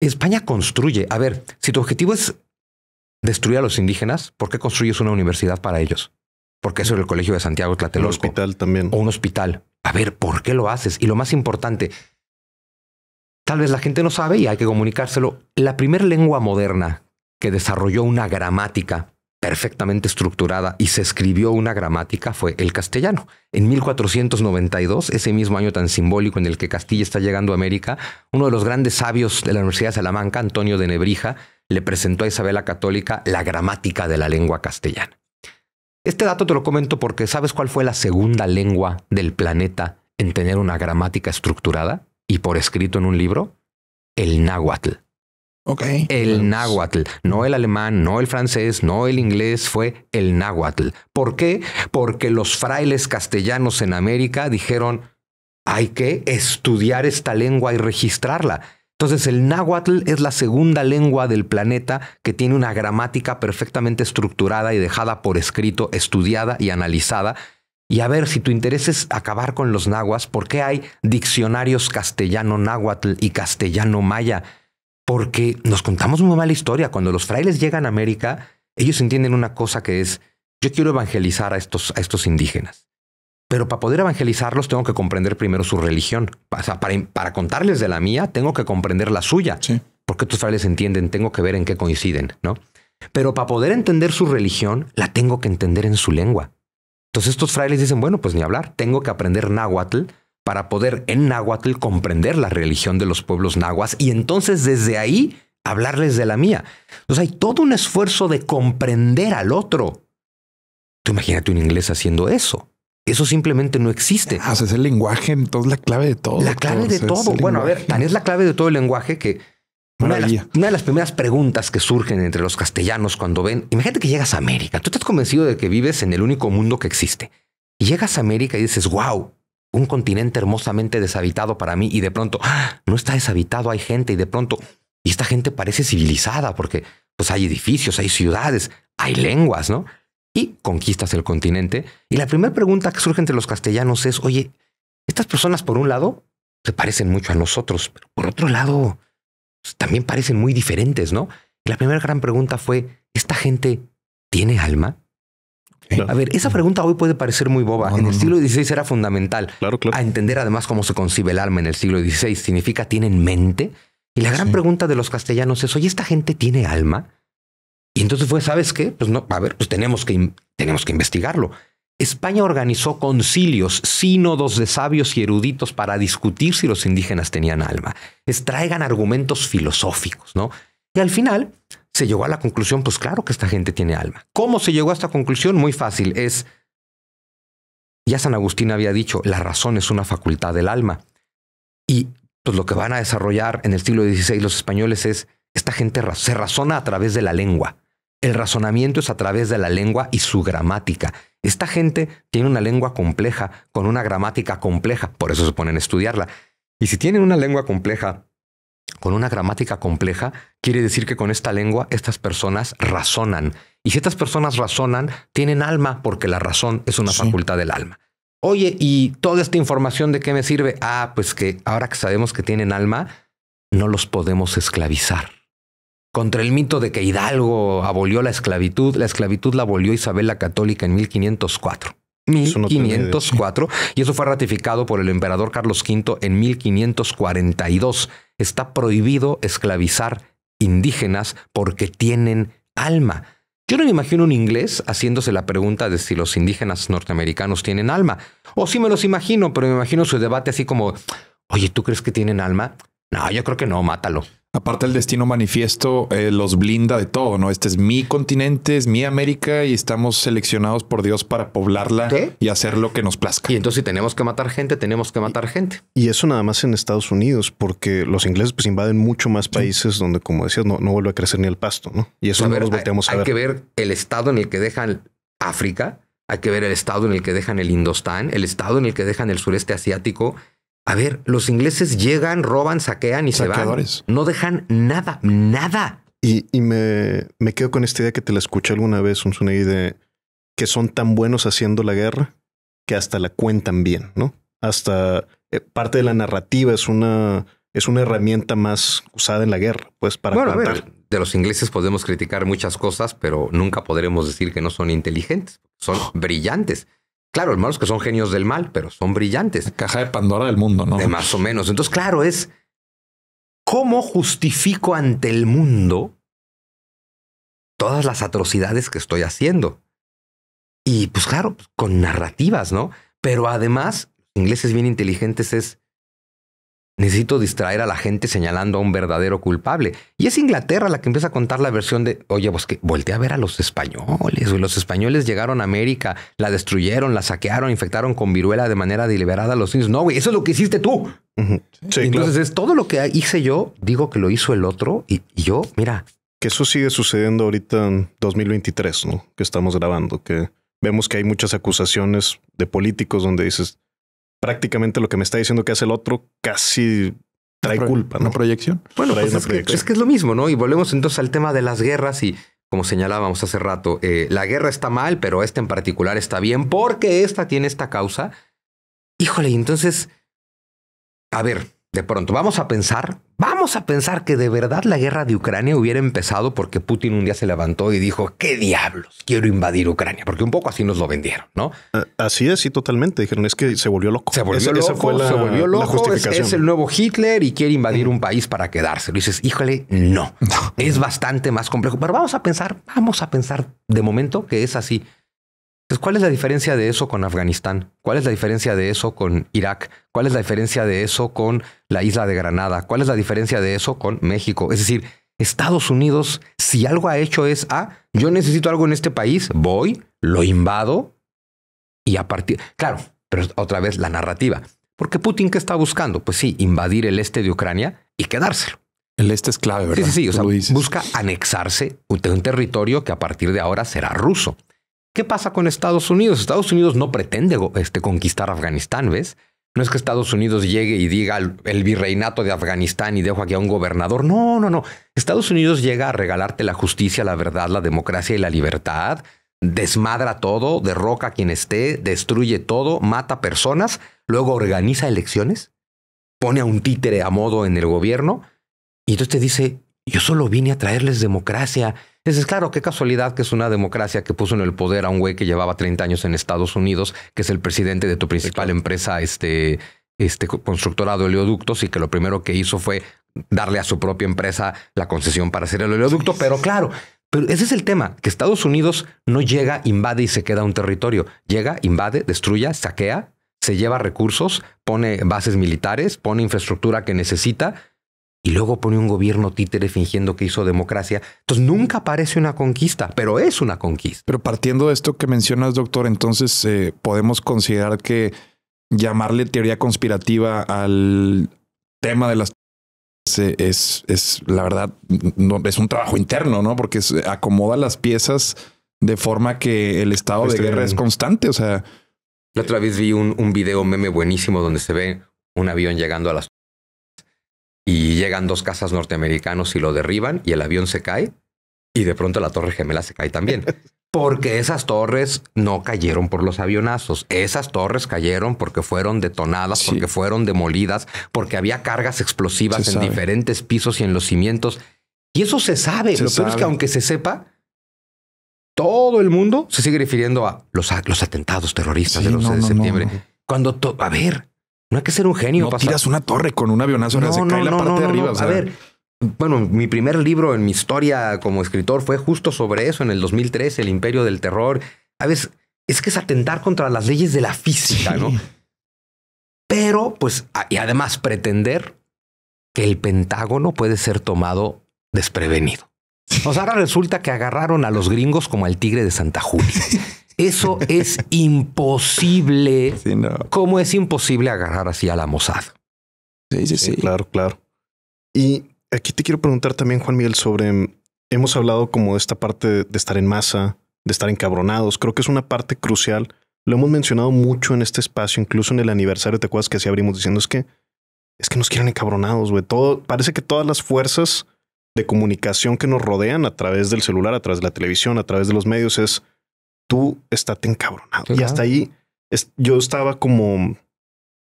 España construye. A ver, si tu objetivo es destruir a los indígenas, ¿por qué construyes una universidad para ellos? Porque eso era el Colegio de Santiago Tlatelolco. Un hospital también. O un hospital. A ver, ¿por qué lo haces? Y lo más importante, tal vez la gente no sabe y hay que comunicárselo. La primer lengua moderna que desarrolló una gramática perfectamente estructurada y se escribió una gramática fue el castellano. En 1492, ese mismo año tan simbólico en el que Castilla está llegando a América, uno de los grandes sabios de la Universidad de Salamanca, Antonio de Nebrija, le presentó a Isabela Católica la gramática de la lengua castellana. Este dato te lo comento porque ¿sabes cuál fue la segunda lengua del planeta en tener una gramática estructurada y por escrito en un libro? El náhuatl. El náhuatl, no el alemán, no el francés, no el inglés, fue el náhuatl. ¿Por qué? Porque los frailes castellanos en América dijeron, hay que estudiar esta lengua y registrarla. Entonces el náhuatl es la segunda lengua del planeta que tiene una gramática perfectamente estructurada y dejada por escrito, estudiada y analizada. Y a ver, si tu interés es acabar con los nahuas, ¿por qué hay diccionarios castellano-náhuatl y castellano-maya? Porque nos contamos una mala historia. Cuando los frailes llegan a América, ellos entienden una cosa que es, yo quiero evangelizar a estos, a estos indígenas. Pero para poder evangelizarlos tengo que comprender primero su religión. para, contarles de la mía, tengo que comprender la suya. Porque estos frailes entienden, tengo que ver en qué coinciden, ¿no? Pero para poder entender su religión, la tengo que entender en su lengua. Entonces estos frailes dicen, bueno, pues ni hablar, tengo que aprender náhuatl para poder en náhuatl comprender la religión de los pueblos nahuas y entonces desde ahí hablarles de la mía. Entonces hay todo un esfuerzo de comprender al otro. Tú imagínate un inglés haciendo eso. Eso simplemente no existe. Ah, es el lenguaje, entonces la clave de todo. La clave de todo. Bueno, a ver, tan es la clave de todo el lenguaje que una de, las, primeras preguntas que surgen entre los castellanos cuando ven, imagínate que llegas a América, tú estás convencido de que vives en el único mundo que existe. Y llegas a América y dices, wow, un continente hermosamente deshabitado para mí y de pronto, ¡ah! no está deshabitado, hay gente y de pronto, y esta gente parece civilizada porque pues hay edificios, hay ciudades, hay lenguas, ¿no? y conquistas el continente. Y la primera pregunta que surge entre los castellanos es, oye, estas personas por un lado se parecen mucho a nosotros, pero por otro lado pues, también parecen muy diferentes, ¿no? Y la primera gran pregunta fue, ¿esta gente tiene alma? A ver, esa pregunta hoy puede parecer muy boba. en el siglo XVI era fundamental a entender además cómo se concibe el alma en el siglo XVI. Significa tienen mente. Y la gran pregunta de los castellanos es, oye, ¿esta gente tiene alma? Y entonces fue, ¿sabes qué? Pues no, a ver, pues tenemos que, tenemos que investigarlo. España organizó concilios, sínodos de sabios y eruditos para discutir si los indígenas tenían alma. traigan argumentos filosóficos, ¿no? Y al final se llegó a la conclusión, pues claro que esta gente tiene alma. ¿Cómo se llegó a esta conclusión? Muy fácil, es, ya San Agustín había dicho, la razón es una facultad del alma. Y pues lo que van a desarrollar en el siglo XVI los españoles es, esta gente se razona a través de la lengua. El razonamiento es a través de la lengua y su gramática. Esta gente tiene una lengua compleja con una gramática compleja, por eso se ponen a estudiarla. Y si tienen una lengua compleja con una gramática compleja, quiere decir que con esta lengua estas personas razonan. Y si estas personas razonan, tienen alma, porque la razón es una facultad del alma. Oye, ¿y toda esta información de qué me sirve? Ah, pues que ahora que sabemos que tienen alma, no los podemos esclavizar. Contra el mito de que Hidalgo abolió la esclavitud, la esclavitud la abolió Isabel la Católica en 1504. 1504, y eso fue ratificado por el emperador Carlos V en 1542. Está prohibido esclavizar indígenas porque tienen alma. Yo no me imagino un inglés haciéndose la pregunta de si los indígenas norteamericanos tienen alma. O sí me los imagino, pero me imagino su debate así como, oye, ¿tú crees que tienen alma? No, yo creo que no, mátalo. Aparte el destino manifiesto eh, los blinda de todo, ¿no? Este es mi continente, es mi América y estamos seleccionados por Dios para poblarla y hacer lo que nos plazca. Y entonces si tenemos que matar gente, tenemos que matar gente. Y eso nada más en Estados Unidos, porque los ingleses pues, invaden mucho más países donde, como decías, no, no, vuelve a crecer ni el pasto, ¿no? Y eso no nos volteamos hay, a ver. Hay que ver el estado en el que dejan África, hay que ver el estado en el que dejan el Indostán, el estado en el que dejan el sureste asiático, a ver, los ingleses llegan, roban, saquean y se van. No dejan nada, nada. Y, me, quedo con esta idea que te la escuché alguna vez, un de que son tan buenos haciendo la guerra que hasta la cuentan bien, ¿no? Hasta eh, parte de la narrativa es una, es una herramienta más usada en la guerra, pues para bueno, contar. ver, de los ingleses podemos criticar muchas cosas, pero nunca podremos decir que no son inteligentes. Son brillantes. Claro, malos que son genios del mal, pero son brillantes. caja de Pandora del mundo, ¿no? De más o menos. Entonces, claro, es cómo justifico ante el mundo todas las atrocidades que estoy haciendo. Y pues claro, pues, con narrativas, ¿no? Pero además, ingleses bien inteligentes es Necesito distraer a la gente señalando a un verdadero culpable. Y es Inglaterra la que empieza a contar la versión de, oye, pues que voltea a ver a los españoles. Los españoles llegaron a América, la destruyeron, la saquearon, infectaron con viruela de manera deliberada a los indios. No, güey, eso es lo que hiciste tú. Entonces es todo lo que hice yo, digo que lo hizo el otro y, y yo, mira. Que eso sigue sucediendo ahorita en 2023, ¿no? Que estamos grabando, que vemos que hay muchas acusaciones de políticos donde dices, prácticamente lo que me está diciendo que hace el otro casi trae culpa. Una proyección. Bueno, pues es, Que, es lo mismo, ¿no? Y volvemos entonces al tema de las guerras y como señalábamos hace rato, eh, la guerra está mal, pero esta en particular está bien porque esta tiene esta causa. Híjole, entonces, a ver, de pronto, vamos a pensar, vamos a pensar que de verdad la guerra de Ucrania hubiera empezado porque Putin un día se levantó y dijo, ¿qué diablos? Quiero invadir Ucrania, porque un poco así nos lo vendieron, ¿no? Ah, así es, sí, totalmente. Dijeron, es que se volvió loco. Se volvió loco, se volvió loco, es, el nuevo Hitler y quiere invadir un país para quedarse. Lo dices, híjole, no, (laughs) es bastante más complejo. Pero vamos a pensar, vamos a pensar de momento que es así. Entonces, ¿cuál es la diferencia de eso con Afganistán? ¿Cuál es la diferencia de eso con Irak? ¿Cuál es la diferencia de eso con la isla de Granada? ¿Cuál es la diferencia de eso con México? Es decir, Estados Unidos, si algo ha hecho es, ah, yo necesito algo en este país, voy, lo invado y a partir... Claro, pero otra vez la narrativa. Porque Putin, ¿qué está buscando? Pues sí, invadir el este de Ucrania y quedárselo. El este es clave, ¿verdad? Sí, sí, sí. O sea, busca anexarse un territorio que a partir de ahora será ruso. ¿Qué pasa con Estados Unidos? Estados Unidos no pretende este, conquistar Afganistán, ¿ves? No es que Estados Unidos llegue y diga el virreinato de Afganistán y dejo aquí a un gobernador. No, no, no. Estados Unidos llega a regalarte la justicia, la verdad, la democracia y la libertad. Desmadra todo, derroca a quien esté, destruye todo, mata personas, luego organiza elecciones, pone a un títere a modo en el gobierno y entonces te dice, yo solo vine a traerles democracia es claro, qué casualidad que es una democracia que puso en el poder a un güey que llevaba 30 años en Estados Unidos, que es el presidente de tu principal empresa, este, este constructora de oleoductos, y que lo primero que hizo fue darle a su propia empresa la concesión para hacer el oleoducto. pero claro, pero ese es el tema, que Estados Unidos no llega, invade y se queda un territorio. Llega, invade, destruye, saquea, se lleva recursos, pone bases militares, pone infraestructura que necesita y luego pone un gobierno títere fingiendo que hizo democracia. Entonces nunca parece una conquista, pero es una conquista. Pero partiendo de esto que mencionas, doctor, entonces eh, podemos considerar que llamarle teoría conspirativa al tema de las eh, es, es la verdad, es un trabajo interno, ¿no? Porque acomoda las piezas de forma que el estado de este guerra es constante. O sea, la otra vez vi un, un video meme buenísimo donde se ve un avión llegando a las y llegan dos casas norteamericanos y lo derriban y el avión se cae y de pronto la torre gemela se cae también. (laughs) Porque esas torres no cayeron por los avionazos, esas torres cayeron porque fueron detonadas, porque fueron demolidas, porque había cargas explosivas en diferentes pisos y en los cimientos. Y eso se sabe. lo peor es que aunque se sepa, todo el mundo se sigue refiriendo a los, atentados terroristas del 11 de septiembre. Cuando, a ver, no hay que ser un genio. No tiras una torre con un avionazo, no, se no, cae no, la parte de arriba. A ver, bueno, mi primer libro en mi historia como escritor fue justo sobre eso, en el 2003, El Imperio del Terror. A veces es que es atentar contra las leyes de la física, ¿no? Pero, pues, y además pretender que el Pentágono puede ser tomado desprevenido. O sea, ahora resulta que agarraron a los gringos como al tigre de Santa Julia. (laughs) Eso es imposible. (laughs) ¿Cómo es imposible agarrar así a la mozada. Sí, sí, sí, Claro, claro. Y aquí te quiero preguntar también, Juan Miguel, sobre. Mm, hemos hablado como de esta parte de estar en masa, de estar encabronados. Creo que es una parte crucial. Lo hemos mencionado mucho en este espacio, incluso en el aniversario, ¿te acuerdas que así abrimos diciendo es que es que nos quieren encabronados, güey? Todo, parece que todas las fuerzas de comunicación que nos rodean a través del celular, a través de la televisión, a través de los medios es tú estás encabronado. Y hasta ahí yo estaba como,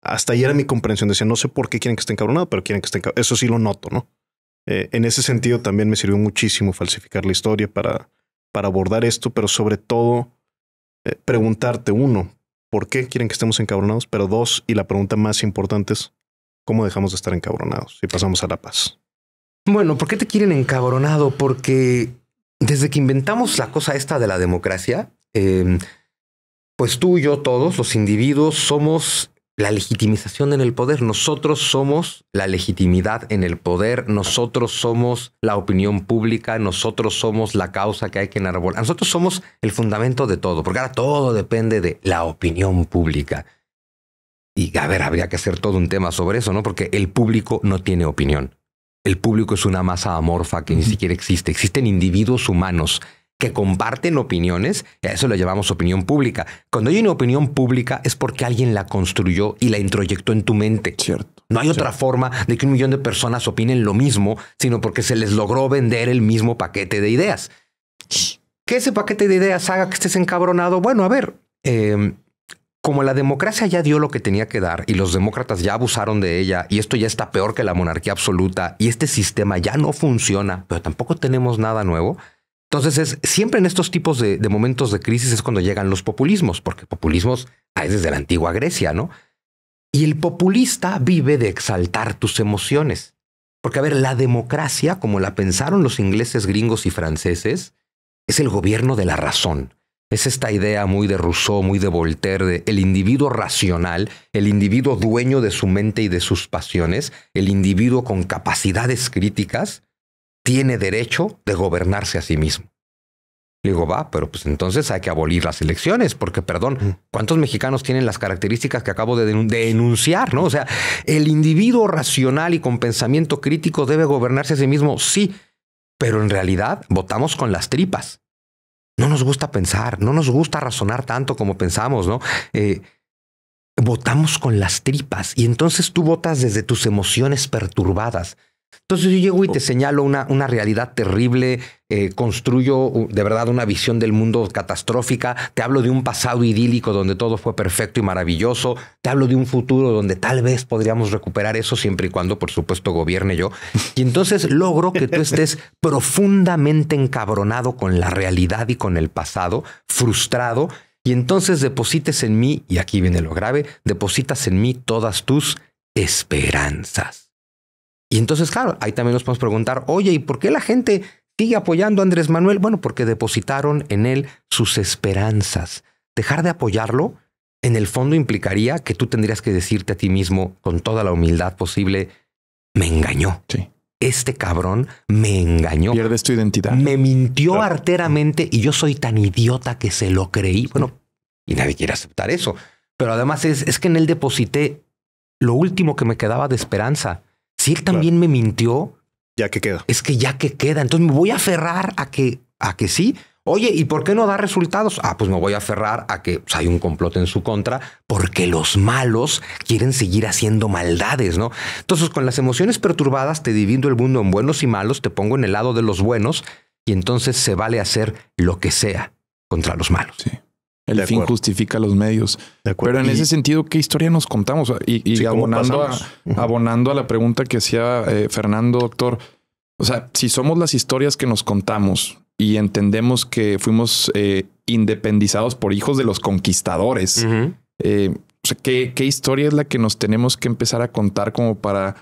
hasta ahí era mi comprensión. Decía, no sé por qué quieren que esté encabronado, pero quieren que esté encabronado. Eso sí lo noto, ¿no? Eh, en ese sentido también me sirvió muchísimo falsificar la historia para, para abordar esto, pero sobre todo eh, preguntarte, uno, ¿por qué quieren que estemos encabronados? Pero dos, y la pregunta más importante es, ¿cómo dejamos de estar encabronados y pasamos a la paz? Bueno, ¿por qué te quieren encabronado? Porque desde que inventamos la cosa esta de la democracia, Em, pues tú y yo todos, los individuos, somos la legitimización en el poder. Nosotros somos la legitimidad en el poder, nosotros somos la opinión pública, nosotros somos la causa que hay que enarbolar. Nosotros somos el fundamento de todo, porque ahora todo depende de la opinión pública. Y a ver, habría que hacer todo un tema sobre eso, ¿no? Porque el público no tiene opinión. El público es una masa amorfa que ni siquiera existe. Existen individuos humanos que comparten opiniones, a eso lo llamamos opinión pública. Cuando hay una opinión pública es porque alguien la construyó y la introyectó en tu mente. Cierto. No hay otra forma de que un millón de personas opinen lo mismo, sino porque se les logró vender el mismo paquete de ideas. Que ese paquete de ideas haga que estés encabronado. Bueno, a ver, em, como la democracia ya dio lo que tenía que dar y los demócratas ya abusaron de ella y esto ya está peor que la monarquía absoluta y este sistema ya no funciona, pero tampoco tenemos nada nuevo, entonces, es, siempre en estos tipos de, momentos de crisis es cuando llegan los populismos, porque populismos ah, es desde la antigua Grecia, ¿no? Y el populista vive de exaltar tus emociones. Porque, a ver, la democracia, como la pensaron los ingleses, gringos y franceses, es el gobierno de la razón. Es esta idea muy de Rousseau, muy de Voltaire, de el individuo racional, el individuo dueño de su mente y de sus pasiones, el individuo con capacidades críticas, tiene derecho de gobernarse a sí mismo. Le digo, va, pero pues entonces hay que abolir las elecciones, porque perdón, mm. ¿cuántos mexicanos tienen las características que acabo de denunciar? ¿no? O sea, el individuo racional y con pensamiento crítico debe gobernarse a sí mismo, sí, pero en realidad votamos con las tripas. No nos gusta pensar, no nos gusta razonar tanto como pensamos, ¿no? Eh, votamos con las tripas y entonces tú votas desde tus emociones perturbadas, entonces yo llego y te señalo una, realidad terrible, eh, construyo de verdad una visión del mundo catastrófica, te hablo de un pasado idílico donde todo fue perfecto y maravilloso, te hablo de un futuro donde tal vez podríamos recuperar eso siempre y cuando, por supuesto, gobierne yo. Y entonces logro que tú estés (laughs) profundamente encabronado con la realidad y con el pasado, frustrado, y entonces deposites en mí, y aquí viene lo grave, depositas en mí todas tus esperanzas. Y entonces, claro, ahí también nos podemos preguntar, oye, ¿y por qué la gente sigue apoyando a Andrés Manuel? Bueno, porque depositaron en él sus esperanzas. Dejar de apoyarlo, en el fondo implicaría que tú tendrías que decirte a ti mismo con toda la humildad posible, me engañó. Sí. Este cabrón me engañó. Pierdes tu identidad. Me mintió arteramente y yo soy tan idiota que se lo creí. Bueno, y nadie quiere aceptar eso. Pero además es, es que en él deposité lo último que me quedaba de esperanza si él también me mintió, ya que queda. Es que ya que queda. Entonces me voy a aferrar a que, a que sí. Oye, ¿y por qué no da resultados? Ah, pues me voy a aferrar a que pues, hay un complot en su contra porque los malos quieren seguir haciendo maldades, ¿no? Entonces, con las emociones perturbadas te divido el mundo en buenos y malos, te pongo en el lado de los buenos y entonces se vale hacer lo que sea contra los malos. Sí. El fin justifica los medios. Pero en ese sentido, ¿qué historia nos contamos? Y, abonando, a, la pregunta que hacía eh, Fernando, doctor, o sea, si somos las historias que nos contamos y entendemos que fuimos eh, independizados por hijos de los conquistadores, eh, ¿qué, historia es la que nos tenemos que empezar a contar como para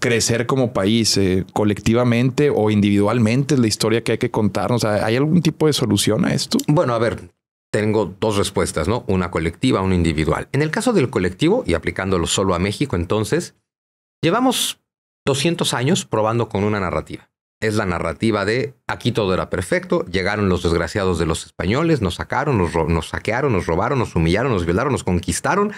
crecer como país, colectivamente o individualmente? Es la historia que hay que contarnos. O sea, ¿Hay algún tipo de solución a esto? Bueno, a ver, tengo dos respuestas, ¿no? Una colectiva, una individual. En el caso del colectivo, y aplicándolo solo a México, entonces, llevamos 200 años probando con una narrativa. Es la narrativa de aquí todo era perfecto, llegaron los desgraciados de los españoles, nos sacaron, nos saquearon, nos robaron, nos humillaron, nos violaron, nos conquistaron,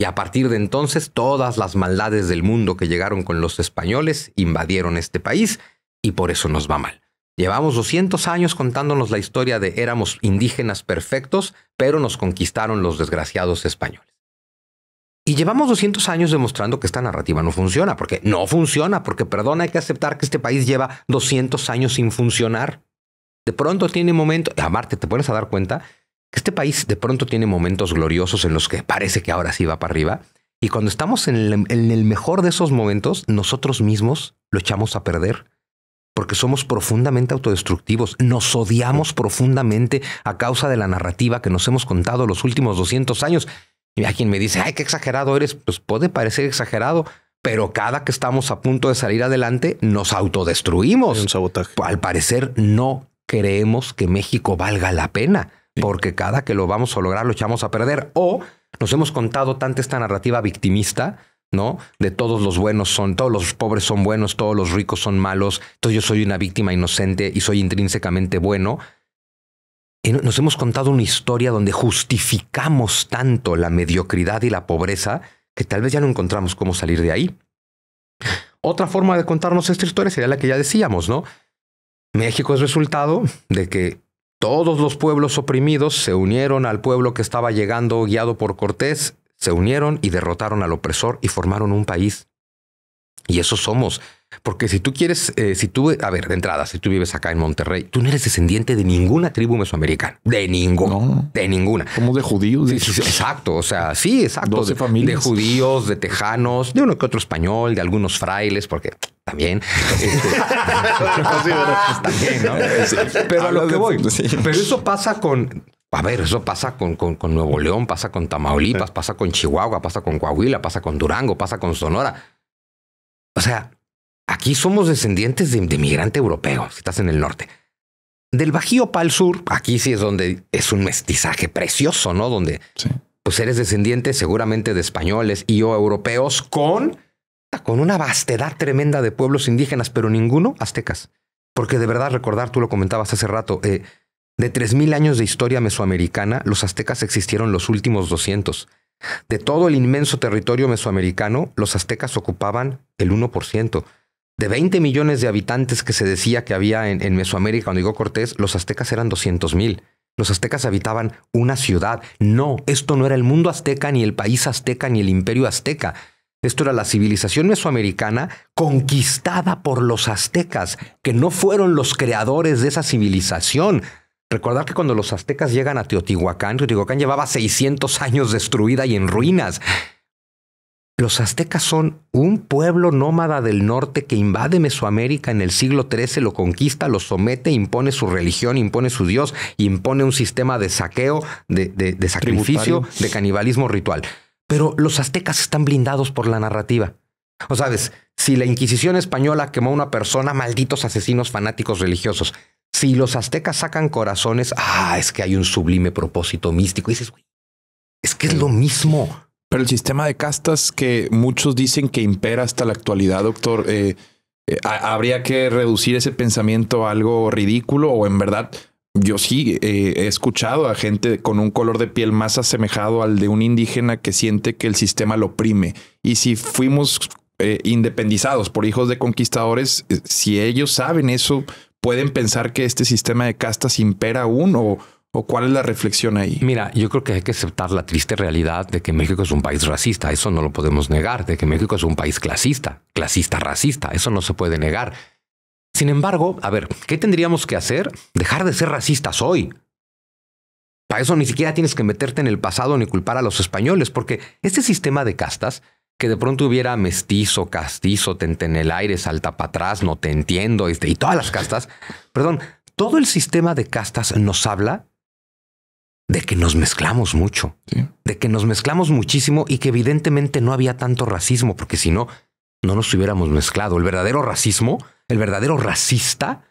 y a partir de entonces todas las maldades del mundo que llegaron con los españoles invadieron este país y por eso nos va mal. Llevamos 200 años contándonos la historia de éramos indígenas perfectos, pero nos conquistaron los desgraciados españoles. Y llevamos 200 años demostrando que esta narrativa no funciona, porque no funciona, porque perdón, hay que aceptar que este país lleva 200 años sin funcionar. De pronto tiene momentos, amarte te pones a dar cuenta que este país de pronto tiene momentos gloriosos en los que parece que ahora sí va para arriba, y cuando estamos en el mejor de esos momentos, nosotros mismos lo echamos a perder porque somos profundamente autodestructivos, nos odiamos profundamente a causa de la narrativa que nos hemos contado los últimos 200 años. Y a quien me dice, ay, qué exagerado eres, pues puede parecer exagerado, pero cada que estamos a punto de salir adelante, nos autodestruimos. Un sabotaje. Al parecer, no creemos que México valga la pena, porque cada que lo vamos a lograr, lo echamos a perder. O nos hemos contado tanto esta narrativa victimista ¿no? De todos los buenos son, todos los pobres son buenos, todos los ricos son malos, entonces yo soy una víctima inocente y soy intrínsecamente bueno. Y nos hemos contado una historia donde justificamos tanto la mediocridad y la pobreza que tal vez ya no encontramos cómo salir de ahí. Otra forma de contarnos esta historia sería la que ya decíamos, ¿no? México es resultado de que todos los pueblos oprimidos se unieron al pueblo que estaba llegando guiado por Cortés, se unieron y derrotaron al opresor y formaron un país. Y eso somos. Porque si tú quieres, eh, si tú, a ver, de entrada, si tú vives acá en Monterrey, tú no eres descendiente de ninguna tribu mesoamericana. De ninguna. de ninguna. Como de judíos. exacto. O sea, sí, exacto. de, familias. De judíos, de tejanos, de uno que otro español, de algunos frailes, porque también. (laughs) Este, (laughs) pero a Pero eso pasa con a ver, eso pasa con, Nuevo León, pasa con Tamaulipas, pasa con Chihuahua, pasa con Coahuila, pasa con Durango, pasa con Sonora. O sea, aquí somos descendientes de, de europeo, si estás en el norte. Del Bajío para el sur, aquí sí es donde es un mestizaje precioso, ¿no? Donde pues eres descendiente seguramente de españoles y o europeos con, con una vastedad tremenda de pueblos indígenas, pero ninguno aztecas. Porque de verdad recordar, tú lo comentabas hace rato, eh, de 3.000 años de historia mesoamericana, los aztecas existieron los últimos 200. De todo el inmenso territorio mesoamericano, los aztecas ocupaban el 1%. De 20 millones de habitantes que se decía que había en, Mesoamérica cuando llegó Cortés, los aztecas eran 200.000. Los aztecas habitaban una ciudad. No, esto no era el mundo azteca, ni el país azteca, ni el imperio azteca. Esto era la civilización mesoamericana conquistada por los aztecas, que no fueron los creadores de esa civilización, Recordar que cuando los aztecas llegan a Teotihuacán, Teotihuacán llevaba 600 años destruida y en ruinas. Los aztecas son un pueblo nómada del norte que invade Mesoamérica en el siglo XIII, lo conquista, lo somete, impone su religión, impone su dios, impone un sistema de saqueo, de, sacrificio, de canibalismo ritual. Pero los aztecas están blindados por la narrativa. O sabes, si la Inquisición española quemó a una persona, malditos asesinos fanáticos religiosos. Si los aztecas sacan corazones, ah, es que hay un sublime propósito místico. dices, es que es lo mismo. Pero el sistema de castas que muchos dicen que impera hasta la actualidad, doctor, eh, eh, habría que reducir ese pensamiento a algo ridículo o en verdad yo sí eh, he escuchado a gente con un color de piel más asemejado al de un indígena que siente que el sistema lo oprime. Y si fuimos independizados por hijos de conquistadores, si ellos saben eso, pueden pensar que este sistema de castas impera aún o, cuál es la reflexión ahí? Mira, yo creo que hay que aceptar la triste realidad de que México es un país racista, eso no lo podemos negar, de que México es un país clasista, clasista, racista, eso no se puede negar. Sin embargo, a ver, ¿qué tendríamos que hacer? Dejar de ser racistas hoy. Para eso ni siquiera tienes que meterte en el pasado ni culpar a los españoles, porque este sistema de castas que de pronto hubiera mestizo, castizo, en el aire, salta para atrás, no te entiendo, este, y todas las castas. Perdón, todo el sistema de castas nos habla de que nos mezclamos mucho, de que nos mezclamos muchísimo y que evidentemente no había tanto racismo, porque si no, no nos hubiéramos mezclado. El verdadero racismo, el verdadero racista,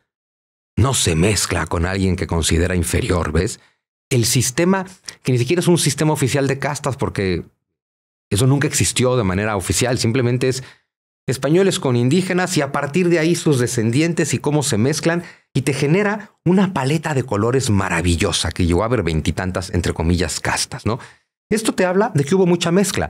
no se mezcla con alguien que considera inferior, ¿ves? El sistema, que ni siquiera es un sistema oficial de castas, porque eso nunca existió de manera oficial, simplemente es españoles con indígenas y a partir de ahí sus descendientes y cómo se mezclan y te genera una paleta de colores maravillosa que llegó a haber veintitantas, entre comillas, castas, ¿no? Esto te habla de que hubo mucha mezcla.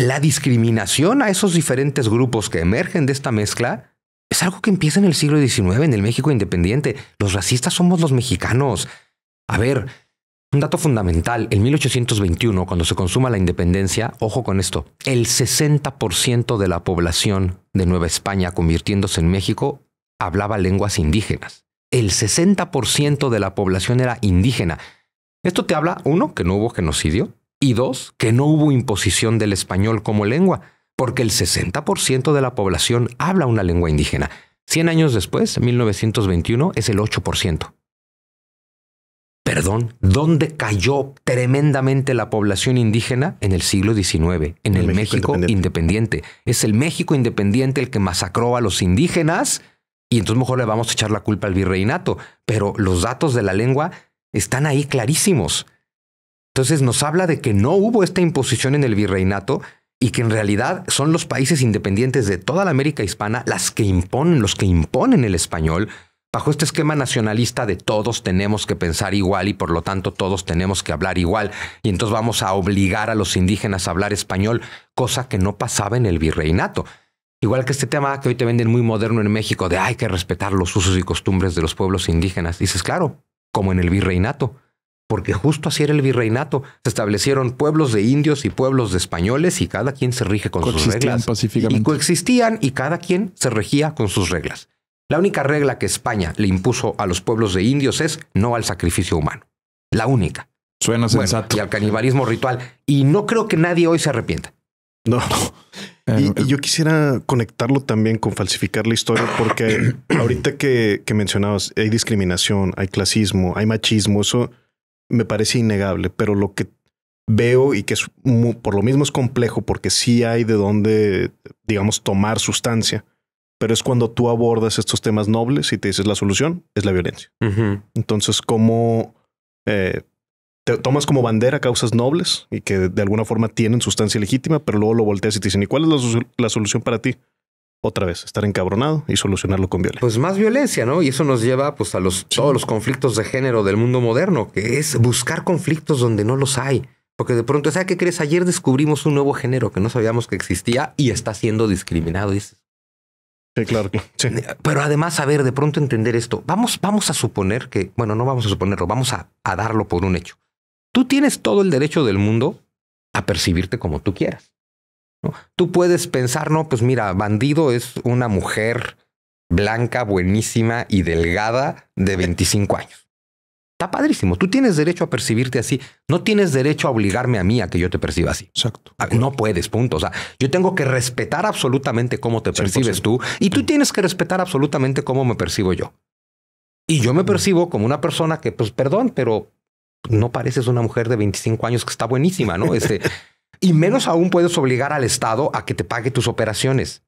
La discriminación a esos diferentes grupos que emergen de esta mezcla es algo que empieza en el siglo XIX, en el México independiente. Los racistas somos los mexicanos. A ver, un dato fundamental, en 1821, cuando se consuma la independencia, ojo con esto, el 60% de la población de Nueva España, convirtiéndose en México, hablaba lenguas indígenas. El 60% de la población era indígena. Esto te habla, uno, que no hubo genocidio, y dos, que no hubo imposición del español como lengua, porque el 60% de la población habla una lengua indígena. 100 años después, 1921, es el 8% perdón, ¿dónde cayó tremendamente la población indígena? En el siglo XIX, en el, México, independiente. Es el México independiente el que masacró a los indígenas y entonces mejor le vamos a echar la culpa al virreinato. Pero los datos de la lengua están ahí clarísimos. Entonces nos habla de que no hubo esta imposición en el virreinato y que en realidad son los países independientes de toda la América hispana las que imponen, los que imponen el español, Bajo este esquema nacionalista de todos tenemos que pensar igual y por lo tanto todos tenemos que hablar igual y entonces vamos a obligar a los indígenas a hablar español, cosa que no pasaba en el virreinato. Igual que este tema que hoy te venden muy moderno en México de hay que respetar los usos y costumbres de los pueblos indígenas. Dices, claro, como en el virreinato, porque justo así era el virreinato. Se establecieron pueblos de indios y pueblos de españoles y cada quien se rige con sus reglas. Y coexistían y cada quien se regía con sus reglas. La única regla que España le impuso a los pueblos de indios es no al sacrificio humano. La única. Suena sensato. y al canibalismo ritual. Y no creo que nadie hoy se arrepienta. No. (laughs) Eh, y, yo quisiera conectarlo también con falsificar la historia, porque (coughs) ahorita que, mencionabas, hay discriminación, hay clasismo, hay machismo, eso me parece innegable, pero lo que veo y que es por lo mismo es complejo, porque sí hay de dónde, digamos, tomar sustancia, pero es cuando tú abordas estos temas nobles y te dices la solución es la violencia. Entonces, ¿cómo eh, te tomas como bandera causas nobles y que de, alguna forma tienen sustancia legítima, pero luego lo volteas y te dicen, ¿y cuál es la, solución para ti? otra vez, estar encabronado y solucionarlo con violencia. Pues más violencia, ¿no? Y eso nos lleva pues a los todos los conflictos de género del mundo moderno, que es buscar conflictos donde no los hay. Porque de pronto, sea qué crees? Ayer descubrimos un nuevo género que no sabíamos que existía y está siendo discriminado. dices, Sí, claro. Pero además, a ver, de pronto entender esto. Vamos, vamos a suponer que, bueno, no vamos a suponerlo, vamos a, darlo por un hecho. Tú tienes todo el derecho del mundo a percibirte como tú quieras. Tú puedes pensar, no, pues mira, bandido es una mujer blanca, buenísima y delgada de 25 años. Está padrísimo. Tú tienes derecho a percibirte así. No tienes derecho a obligarme a mí a que yo te perciba así. Exacto. Ah, no puedes, punto. O sea, yo tengo que respetar absolutamente cómo te percibes tú y tú tienes que respetar absolutamente cómo me percibo yo. Y yo me mm. percibo como una persona que, pues, perdón, pero no pareces una mujer de 25 años que está buenísima, ¿no? Este, (laughs) y menos aún puedes obligar al Estado a que te pague tus operaciones.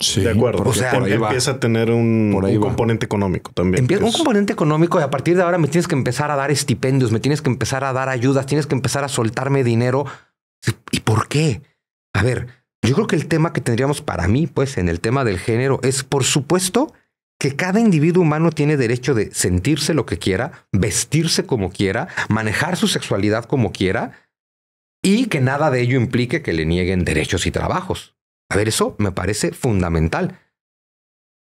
Sí, de acuerdo. O sea, empieza a tener un, componente económico también. Empieza un componente económico y a partir de ahora me tienes que empezar a dar estipendios, me tienes que empezar a dar ayudas, tienes que empezar a soltarme dinero. ¿Y por qué? A ver, yo creo que el tema que tendríamos para mí, pues, en el tema del género es, por supuesto, que cada individuo humano tiene derecho de sentirse lo que quiera, vestirse como quiera, manejar su sexualidad como quiera y que nada de ello implique que le nieguen derechos y trabajos. A ver, eso me parece fundamental.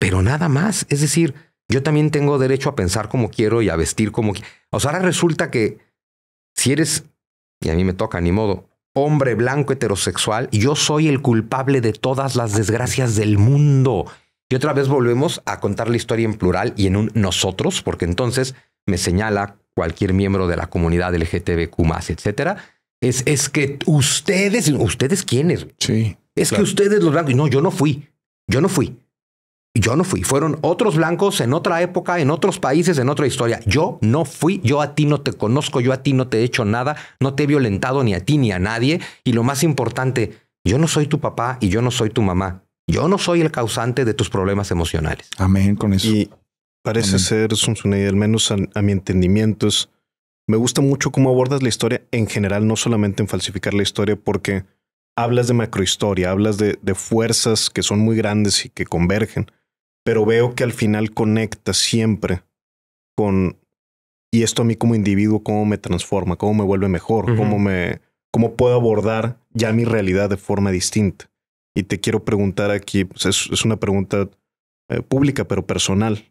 Pero nada más, es decir, yo también tengo derecho a pensar como quiero y a vestir como quiero. O sea, ahora resulta que si eres, y a mí me toca, ni modo, hombre blanco heterosexual, yo soy el culpable de todas las desgracias del mundo. Y otra vez volvemos a contar la historia en plural y en un nosotros, porque entonces me señala cualquier miembro de la comunidad LGTBQ, etcétera. Es, es que ustedes, ¿ustedes quiénes? Sí. Es que ustedes los blancos, no, yo no fui, yo no fui. Yo no fui. Fueron otros blancos en otra época, en otros países, en otra historia. Yo no fui. Yo a ti no te conozco. Yo a ti no te he hecho nada. No te he violentado ni a ti ni a nadie. Y lo más importante, yo no soy tu papá y yo no soy tu mamá. Yo no soy el causante de tus problemas emocionales. Amén con eso. Y parece ser, al menos a, mi entendimiento, me gusta mucho cómo abordas la historia en general, no solamente en falsificar la historia, porque hablas de macrohistoria, hablas de, fuerzas que son muy grandes y que convergen, pero veo que al final conecta siempre con, y esto a mí como individuo, cómo me transforma, cómo me vuelve mejor, cómo me, cómo puedo abordar ya mi realidad de forma distinta. Y te quiero preguntar aquí, pues, es, una pregunta eh, pública, pero personal.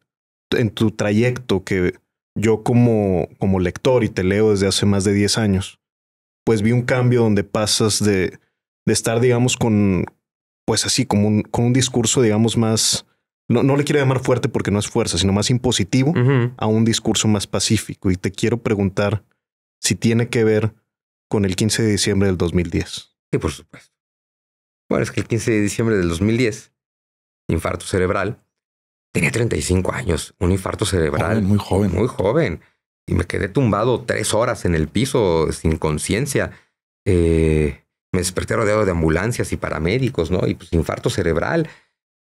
En tu trayecto que yo como, como lector y te leo desde hace más de 10 años, pues vi un cambio donde pasas de de estar, digamos, con, pues así, como un, con un discurso, digamos, más, no, no le quiero llamar fuerte porque no es fuerza, sino más impositivo a un discurso más pacífico. Y te quiero preguntar si tiene que ver con el 15 de diciembre del 2010. Sí, por supuesto. Bueno, es que el 15 de diciembre del 2010, infarto cerebral, tenía 35 años, un infarto cerebral. muy joven. Muy joven. Y me quedé tumbado tres horas en el piso sin conciencia. Eh, me desperté rodeado de ambulancias y paramédicos, ¿no? Y pues infarto cerebral.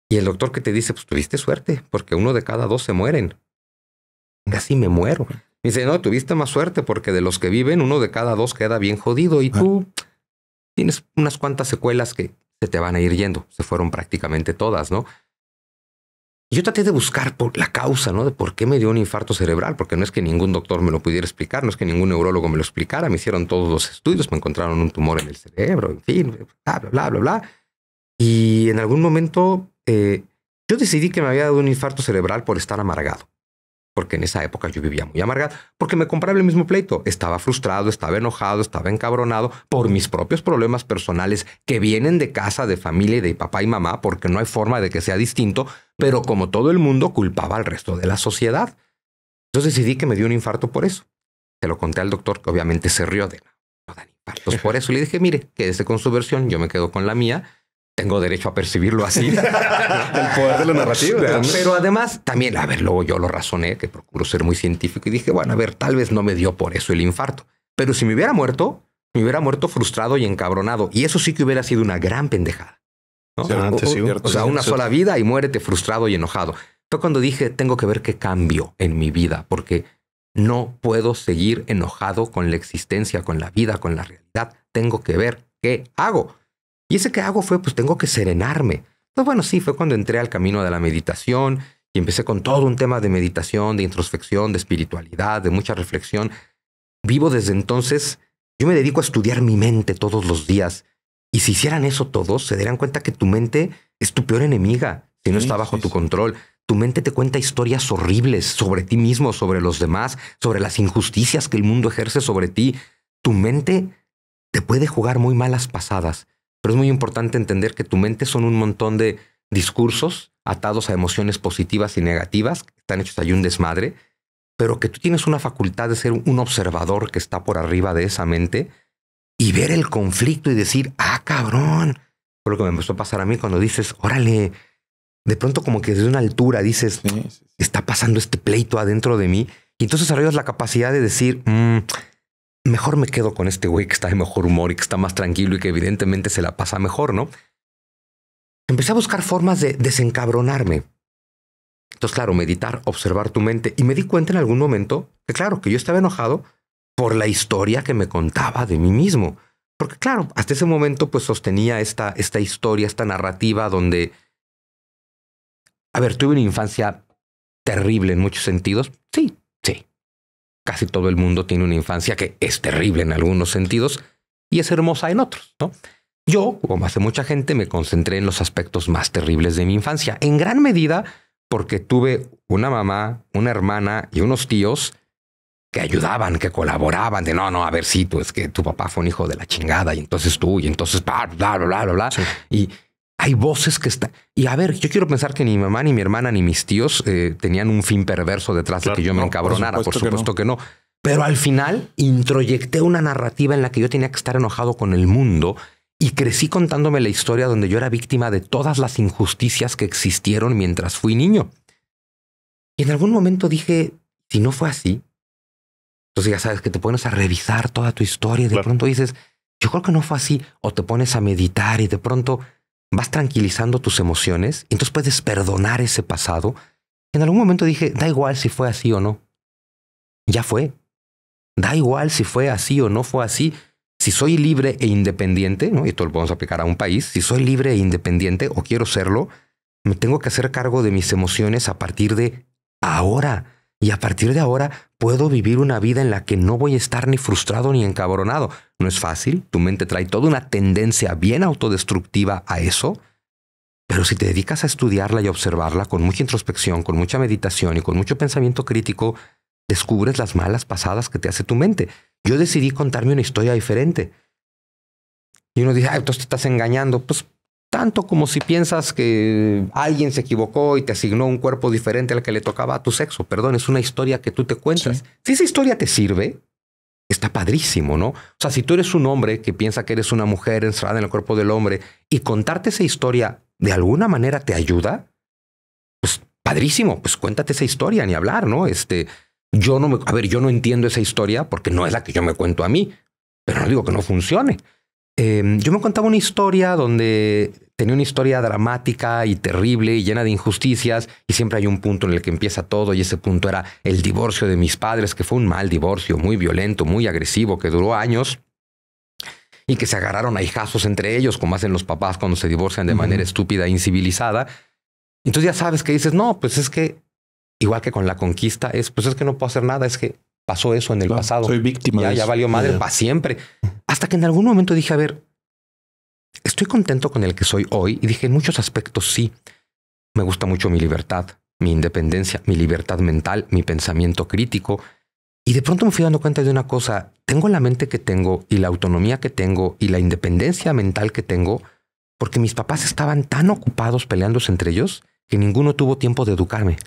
Y el doctor que te dice, pues tuviste suerte, porque uno de cada dos se mueren. Casi me muero. dice, no, tuviste más suerte porque de los que viven, uno de cada dos queda bien jodido y tú tienes unas cuantas secuelas que se te van a ir yendo. Se fueron prácticamente todas, ¿no? yo traté de buscar por la causa, ¿no? De por qué me dio un infarto cerebral, porque no es que ningún doctor me lo pudiera explicar, no es que ningún neurólogo me lo explicara, me hicieron todos los estudios, me encontraron un tumor en el cerebro, en fin, bla, bla, bla, bla, bla. Y en algún momento eh, yo decidí que me había dado un infarto cerebral por estar amargado porque en esa época yo vivía muy amargado, porque me compraba el mismo pleito. Estaba frustrado, estaba enojado, estaba encabronado por mis propios problemas personales que vienen de casa, de familia y de papá y mamá, porque no hay forma de que sea distinto, pero como todo el mundo culpaba al resto de la sociedad. Entonces decidí que me dio un infarto por eso. Se lo conté al doctor, que obviamente se rió de no, por eso. Le dije, mire, quédese con su versión, yo me quedo con la mía tengo derecho a percibirlo así. (laughs) el poder de la narrativa. Pero, además, también, a ver, luego yo lo razoné, que procuro ser muy científico, y dije, bueno, a ver, tal vez no me dio por eso el infarto. Pero si me hubiera muerto, me hubiera muerto frustrado y encabronado. Y eso sí que hubiera sido una gran pendejada. o, sea, una sola vida y muérete frustrado y enojado. Fue cuando dije, tengo que ver qué cambio en mi vida, porque no puedo seguir enojado con la existencia, con la vida, con la realidad. Tengo que ver qué hago. Y ese que hago fue, pues tengo que serenarme. Pues bueno, sí, fue cuando entré al camino de la meditación y empecé con todo un tema de meditación, de introspección, de espiritualidad, de mucha reflexión. Vivo desde entonces, yo me dedico a estudiar mi mente todos los días. Y si hicieran eso todos, se darían cuenta que tu mente es tu peor enemiga, si no está bajo tu control. Tu mente te cuenta historias horribles sobre ti mismo, sobre los demás, sobre las injusticias que el mundo ejerce sobre ti. Tu mente te puede jugar muy malas pasadas. Pero es muy importante entender que tu mente son un montón de discursos atados a emociones positivas y negativas, que están hechos ahí un desmadre, pero que tú tienes una facultad de ser un observador que está por arriba de esa mente y ver el conflicto y decir, ah, cabrón. Fue lo que me empezó a pasar a mí cuando dices, órale, de pronto como que desde una altura dices, está pasando este pleito adentro de mí. Y entonces arriba la capacidad de decir, mmm, mejor me quedo con este güey que está de mejor humor y que está más tranquilo y que evidentemente se la pasa mejor, ¿no? Empecé a buscar formas de desencabronarme. Entonces, claro, meditar, observar tu mente. Y me di cuenta en algún momento que, claro, que yo estaba enojado por la historia que me contaba de mí mismo. Porque, claro, hasta ese momento, pues sostenía esta, esta historia, esta narrativa donde, a ver, tuve una infancia terrible en muchos sentidos. Sí, Casi todo el mundo tiene una infancia que es terrible en algunos sentidos y es hermosa en otros, ¿no? Yo, como hace mucha gente, me concentré en los aspectos más terribles de mi infancia, en gran medida porque tuve una mamá, una hermana y unos tíos que ayudaban, que colaboraban, de no, no, a ver si tú es pues, que tu papá fue un hijo de la chingada y entonces tú y entonces bla, bla, bla, bla, bla. Y hay voces que están... Y a ver, yo quiero pensar que ni mi mamá, ni mi hermana, ni mis tíos eh, tenían un fin perverso detrás de que yo me encabronara, por supuesto, que, no. Pero al final introyecté una narrativa en la que yo tenía que estar enojado con el mundo y crecí contándome la historia donde yo era víctima de todas las injusticias que existieron mientras fui niño. Y en algún momento dije, si no fue así, entonces ya sabes que te pones a revisar toda tu historia y de pronto dices, yo creo que no fue así, o te pones a meditar y de pronto vas tranquilizando tus emociones y entonces puedes perdonar ese pasado. En algún momento dije, da igual si fue así o no. Ya fue. Da igual si fue así o no fue así. Si soy libre e independiente, y esto lo podemos aplicar a un país, si soy libre e independiente o quiero serlo, me tengo que hacer cargo de mis emociones a partir de ahora y a partir de ahora puedo vivir una vida en la que no voy a estar ni frustrado ni encabronado. No es fácil, tu mente trae toda una tendencia bien autodestructiva a eso, pero si te dedicas a estudiarla y observarla con mucha introspección, con mucha meditación y con mucho pensamiento crítico, descubres las malas pasadas que te hace tu mente. Yo decidí contarme una historia diferente. Y uno dice, ay, ¿tú te estás engañando. Pues tanto como si piensas que alguien se equivocó y te asignó un cuerpo diferente al que le tocaba a tu sexo. Perdón, es una historia que tú te cuentas. Si esa historia te sirve, está padrísimo, ¿no? O sea, si tú eres un hombre que piensa que eres una mujer encerrada en el cuerpo del hombre y contarte esa historia de alguna manera te ayuda, pues padrísimo, pues cuéntate esa historia, ni hablar, ¿no? Este, yo no me, a ver, yo no entiendo esa historia porque no es la que yo me cuento a mí, pero no digo que no funcione. Em, yo me contaba una historia donde tenía una historia dramática y terrible y llena de injusticias y siempre hay un punto en el que empieza todo y ese punto era el divorcio de mis padres, que fue un mal divorcio, muy violento, muy agresivo, que duró años y que se agarraron a hijazos entre ellos, como hacen los papás cuando se divorcian de manera estúpida e incivilizada. Entonces ya sabes que dices, no, pues es que, igual que con la conquista, es, pues es que no puedo hacer nada, es que pasó eso en el pasado. Soy víctima. Ya, de valió madre para siempre. Hasta que en algún momento dije, a ver, Estoy contento con el que soy hoy y dije en muchos aspectos sí. Me gusta mucho mi libertad, mi independencia, mi libertad mental, mi pensamiento crítico. Y de pronto me fui dando cuenta de una cosa, tengo la mente que tengo y la autonomía que tengo y la independencia mental que tengo porque mis papás estaban tan ocupados peleándose entre ellos que ninguno tuvo tiempo de educarme.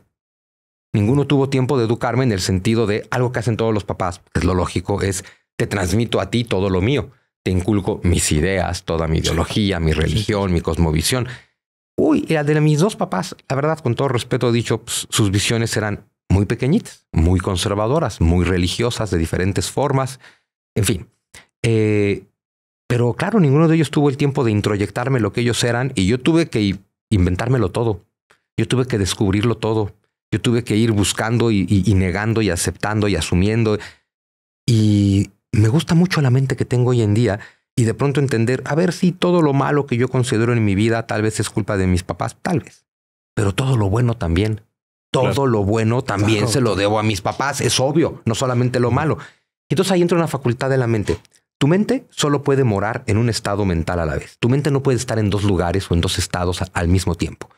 Ninguno tuvo tiempo de educarme en el sentido de algo que hacen todos los papás, es lo lógico, es te transmito a ti todo lo mío te inculco mis ideas, toda mi ideología, mi religión, mi cosmovisión. Uy, la de mis dos papás, la verdad, con todo respeto he dicho, pues, sus visiones eran muy pequeñitas, muy conservadoras, muy religiosas de diferentes formas, en fin. Eh, pero claro, ninguno de ellos tuvo el tiempo de introyectarme lo que ellos eran y yo tuve que inventármelo todo. Yo tuve que descubrirlo todo. Yo tuve que ir buscando y, y negando y aceptando y asumiendo. Y, me gusta mucho la mente que tengo hoy en día y de pronto entender, a ver si todo lo malo que yo considero en mi vida tal vez es culpa de mis papás, tal vez, pero todo lo bueno también. Todo lo bueno también se lo debo a mis papás, es obvio, no solamente lo malo. Entonces ahí entra una facultad de la mente. Tu mente solo puede morar en un estado mental a la vez. Tu mente no puede estar en dos lugares o en dos estados al mismo tiempo.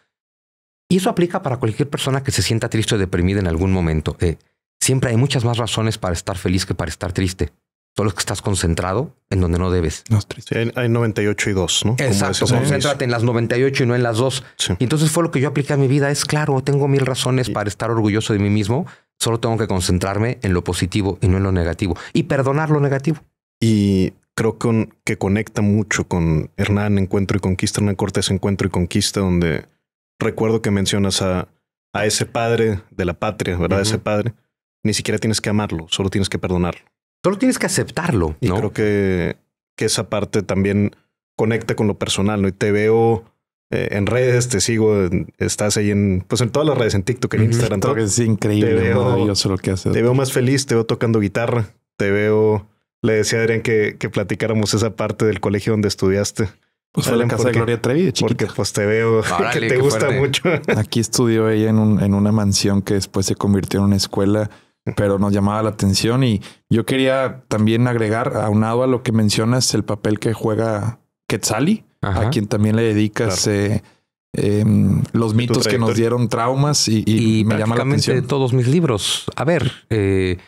Y eso aplica para cualquier persona que se sienta triste o deprimida en algún momento. Eh, siempre hay muchas más razones para estar feliz que para estar triste solo es que estás concentrado en donde no debes. No, hay 98 y 2, ¿no? Exacto, concéntrate en las 98 y no en las 2. Y entonces fue lo que yo apliqué a mi vida. Es claro, tengo mil razones para estar orgulloso de mí mismo. Solo tengo que concentrarme en lo positivo y no en lo negativo. Y perdonar lo negativo. Y creo que, que conecta mucho con Hernán Encuentro y Conquista, Hernán Cortés Encuentro y Conquista, donde recuerdo que mencionas a, ese padre de la patria, ¿verdad? Ese padre. Ni siquiera tienes que amarlo, solo tienes que perdonarlo. Solo tienes que aceptarlo. ¿no? Y creo que, que esa parte también conecta con lo personal, ¿no? Y te veo eh, en redes, te sigo, estás ahí en, pues en todas las redes, en TikTok, en Instagram. Todo. Es increíble, te veo, lo que Te veo más feliz, te veo tocando guitarra, te veo... Le decía a Adrián que, que platicáramos esa parte del colegio donde estudiaste. Pues fue la casa de Gloria Trevi de Porque pues te veo (laughs) que te gusta mucho. Aquí estudió ella en, un, en una mansión que después se convirtió en una escuela pero nos llamaba la atención y yo quería también agregar, aunado a lo que mencionas, el papel que juega Quetzali, a quien también le dedicas eh, em, los mitos que nos dieron traumas y, me llama la atención. de todos mis libros. A ver, eh,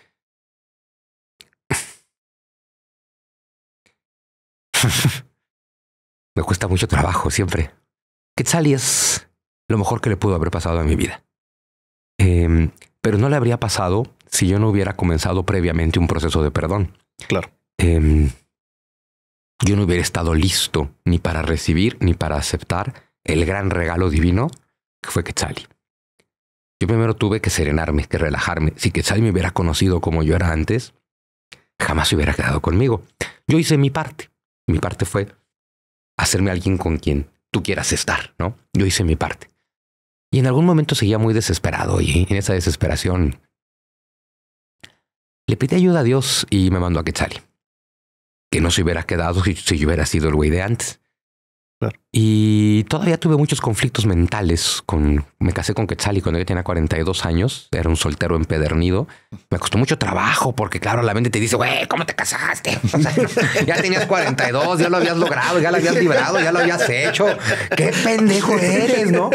(laughs) me cuesta mucho trabajo siempre. Quetzali es lo mejor que le pudo haber pasado a mi vida. Em, pero no le habría pasado si yo no hubiera comenzado previamente un proceso de perdón. Claro. Em, yo no hubiera estado listo ni para recibir ni para aceptar el gran regalo divino que fue Quetzal. Yo primero tuve que serenarme, que relajarme. Si Quetzal me hubiera conocido como yo era antes, jamás se hubiera quedado conmigo. Yo hice mi parte. Mi parte fue hacerme alguien con quien tú quieras estar, ¿no? Yo hice mi parte. Y en algún momento seguía muy desesperado y en esa desesperación le pedí ayuda a Dios y me mandó a Quetzali. Que no se hubiera quedado si, yo hubiera sido el güey de antes. Y todavía tuve muchos conflictos mentales. Con, me casé con Quetzali cuando yo tenía 42 años. Era un soltero empedernido. Me costó mucho trabajo porque, claro, la mente te dice, güey, ¿cómo te casaste? (laughs) ya tenías 42, ya lo habías logrado, ya lo habías librado, ya lo habías hecho. Qué pendejo eres, ¿no?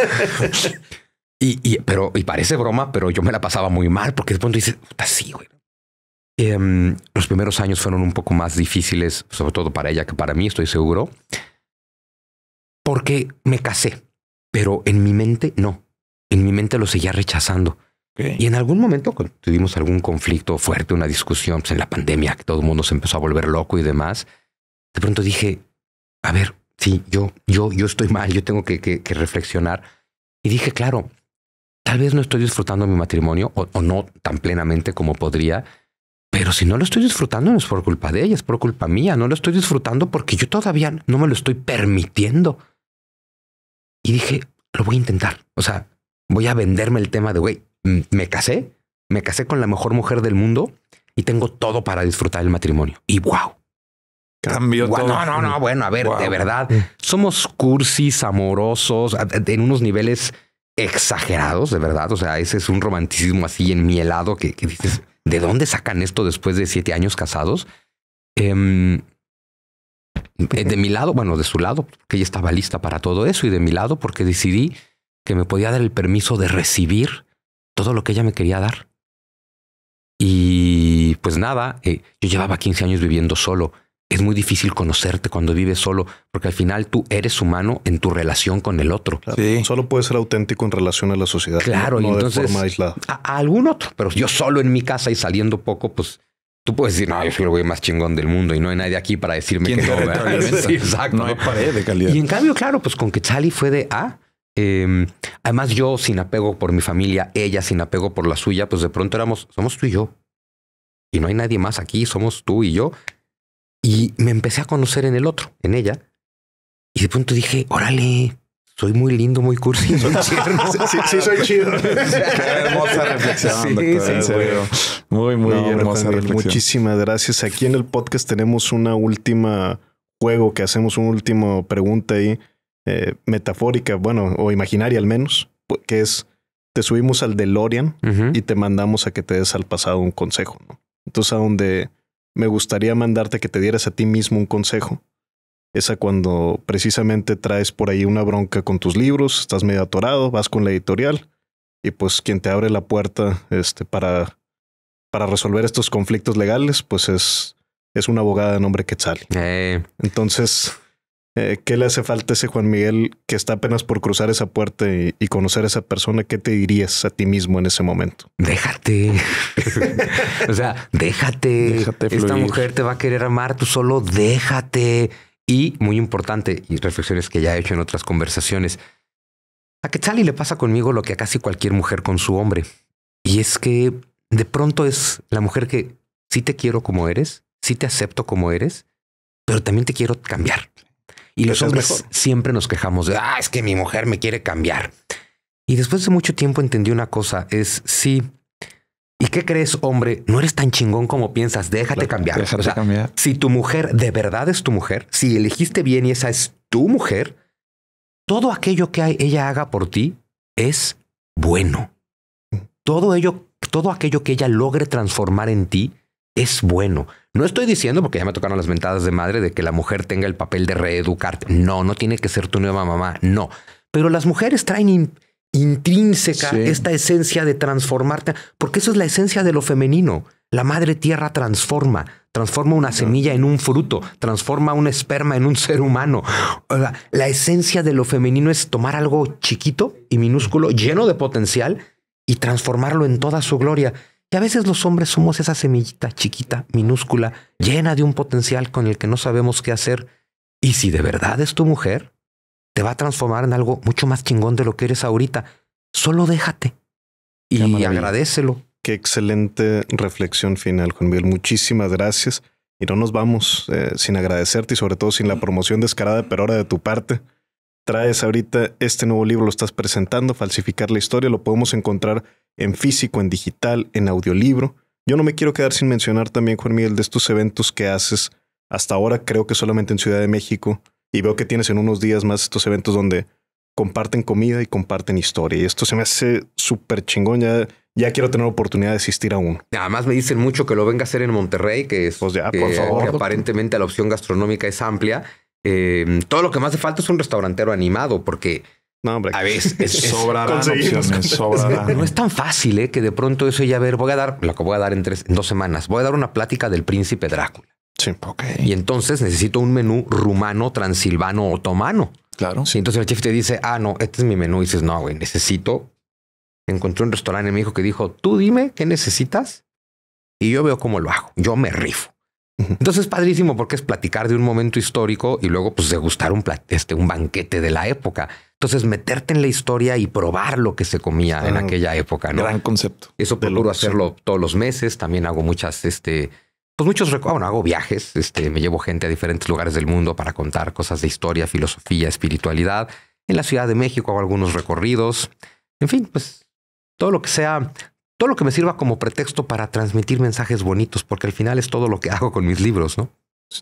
Y, pero, y parece broma, pero yo me la pasaba muy mal porque después dices, puta, sí, güey Em, los primeros años fueron un poco más difíciles, sobre todo para ella que para mí, estoy seguro, porque me casé, pero en mi mente no. En mi mente lo seguía rechazando. Y en algún momento tuvimos algún conflicto fuerte, una discusión pues, en la pandemia, que todo el mundo se empezó a volver loco y demás. De pronto dije, a ver, sí, yo, yo, yo estoy mal, yo tengo que, reflexionar. Y dije, claro, tal vez no estoy disfrutando mi matrimonio o no tan plenamente como podría, pero si no lo estoy disfrutando no es por culpa de ella, es por culpa mía. No lo estoy disfrutando porque yo todavía no me lo estoy permitiendo. Y dije, lo voy a intentar. O sea, voy a venderme el tema de, güey, me casé, me casé con la mejor mujer del mundo y tengo todo para disfrutar el matrimonio. Y wow. Cambio todo. No, no, no. Bueno, a ver, de verdad, somos cursis, amorosos, en unos niveles exagerados, de verdad. O sea, ese es un romanticismo así en mi helado que dices... ¿de dónde sacan esto después de siete años casados? Em, de mi lado, bueno, de su lado, porque ella estaba lista para todo eso, y de mi lado, porque decidí que me podía dar el permiso de recibir todo lo que ella me quería dar. Y pues nada, eh, yo llevaba 15 años viviendo solo es muy difícil conocerte cuando vives solo, porque al final tú eres humano en tu relación con el otro. Solo puedes ser auténtico en relación a la sociedad. Claro, y entonces A, algún otro, pero yo solo en mi casa y saliendo poco, pues tú puedes decir, no, yo soy el güey más chingón del mundo y no hay nadie aquí para decirme que no. (laughs) exacto. No hay pared de calidad. Y en cambio, claro, pues con que Quetzali fue de A, ah, em, además, yo sin apego por mi familia, ella sin apego por la suya, pues de pronto éramos, somos tú y yo. Y no hay nadie más aquí, somos tú y yo. Y me empecé a conocer en el otro, en ella. Y de pronto dije, órale, soy muy lindo, muy cursi, soy (laughs) Sí, soy chido. (laughs) hermosa reflexión, sí, Muy, muy hermosa Muchísimas gracias. Aquí en el podcast tenemos una última juego que hacemos, una última pregunta ahí, eh, metafórica, bueno, o imaginaria al menos, que es, te subimos al DeLorean y te mandamos a que te des al pasado un consejo, ¿no? Entonces, a donde me gustaría mandarte que te dieras a ti mismo un consejo. Esa cuando precisamente traes por ahí una bronca con tus libros, estás medio atorado, vas con la editorial y pues quien te abre la puerta este, para, para resolver estos conflictos legales, pues es, es una abogada de nombre Quetzal. sale. Eh. Entonces, eh, ¿Qué le hace falta ese Juan Miguel que está apenas por cruzar esa puerta y, conocer a esa persona? ¿Qué te dirías a ti mismo en ese momento? Déjate. (laughs) o sea, déjate. Esta mujer te va a querer amar, tú solo déjate. Y muy importante, y reflexiones que ya he hecho en otras conversaciones, a y le pasa conmigo lo que a casi cualquier mujer con su hombre. Y es que de pronto es la mujer que sí te quiero como eres, sí te acepto como eres, pero también te quiero cambiar. Y los hombres siempre nos quejamos de, ah, es que mi mujer me quiere cambiar. Y después de mucho tiempo entendí una cosa, es sí. ¿Y qué crees, hombre? No eres tan chingón como piensas. Déjate cambiar. Si tu mujer de verdad es tu mujer, si elegiste bien y esa es tu mujer, todo aquello que ella haga por ti es bueno. Todo ello, todo aquello que ella logre transformar en ti es bueno. No estoy diciendo, porque ya me tocaron las mentadas de madre, de que la mujer tenga el papel de reeducarte. No, no tiene que ser tu nueva mamá, no. Pero las mujeres traen intrínseca esta esencia de transformarte, porque eso es la esencia de lo femenino. La madre tierra transforma, transforma una semilla en un fruto, transforma un esperma en un (laughs) ser humano. la, esencia de lo femenino es tomar algo chiquito y minúsculo, lleno de potencial, y transformarlo en toda su gloria. Y a veces los hombres somos esa semillita chiquita, minúscula, llena de un potencial con el que no sabemos qué hacer. Y si de verdad es tu mujer, te va a transformar en algo mucho más chingón de lo que eres ahorita. Solo déjate y agradecelo. Qué excelente reflexión final, Juan Miguel. Muchísimas gracias. Y no nos vamos eh, sin agradecerte y sobre todo sin la promoción descarada, pero ahora de tu parte traes ahorita este nuevo libro, lo estás presentando, Falsificar la Historia, lo podemos encontrar en físico, en digital, en audiolibro. Yo no me quiero quedar sin mencionar también, Juan Miguel, de estos eventos que haces hasta ahora, creo que solamente en Ciudad de México, y veo que tienes en unos días más estos eventos donde comparten comida y comparten historia. Y esto se me hace súper chingón. Ya, quiero tener oportunidad de asistir aún. uno. Además me dicen mucho que lo venga a hacer en Monterrey, que es pues ya, por favor, que aparentemente la opción gastronómica es amplia. Em, todo lo que más hace falta es un restaurantero animado, porque a veces sobrarán opciones, No es tan fácil eh, que de pronto eso ya ver, voy a dar lo que voy a dar en, tres, dos semanas. Voy a dar una plática del príncipe Drácula. Sí, Y entonces necesito un menú rumano, transilvano, otomano. Claro. Y entonces el chef te dice, ah, no, este es mi menú. Y dices, no, güey, necesito. Encontré un restaurante me dijo que dijo, tú dime qué necesitas y yo veo cómo lo hago. Yo me rifo. Entonces es padrísimo porque es platicar de un momento histórico y luego pues degustar un, este, un banquete de la época. Entonces meterte en la historia y probar lo que se comía ah, en aquella época. ¿no? Gran concepto. Eso procuro hacerlo todos los meses. También hago muchas, este, pues muchos, bueno, hago viajes. Este, me llevo gente a diferentes lugares del mundo para contar cosas de historia, filosofía, espiritualidad. En la Ciudad de México hago algunos recorridos. En fin, pues todo lo que sea todo lo que me sirva como pretexto para transmitir mensajes bonitos, porque al final es todo lo que (laughs) hago con mis libros, ¿no?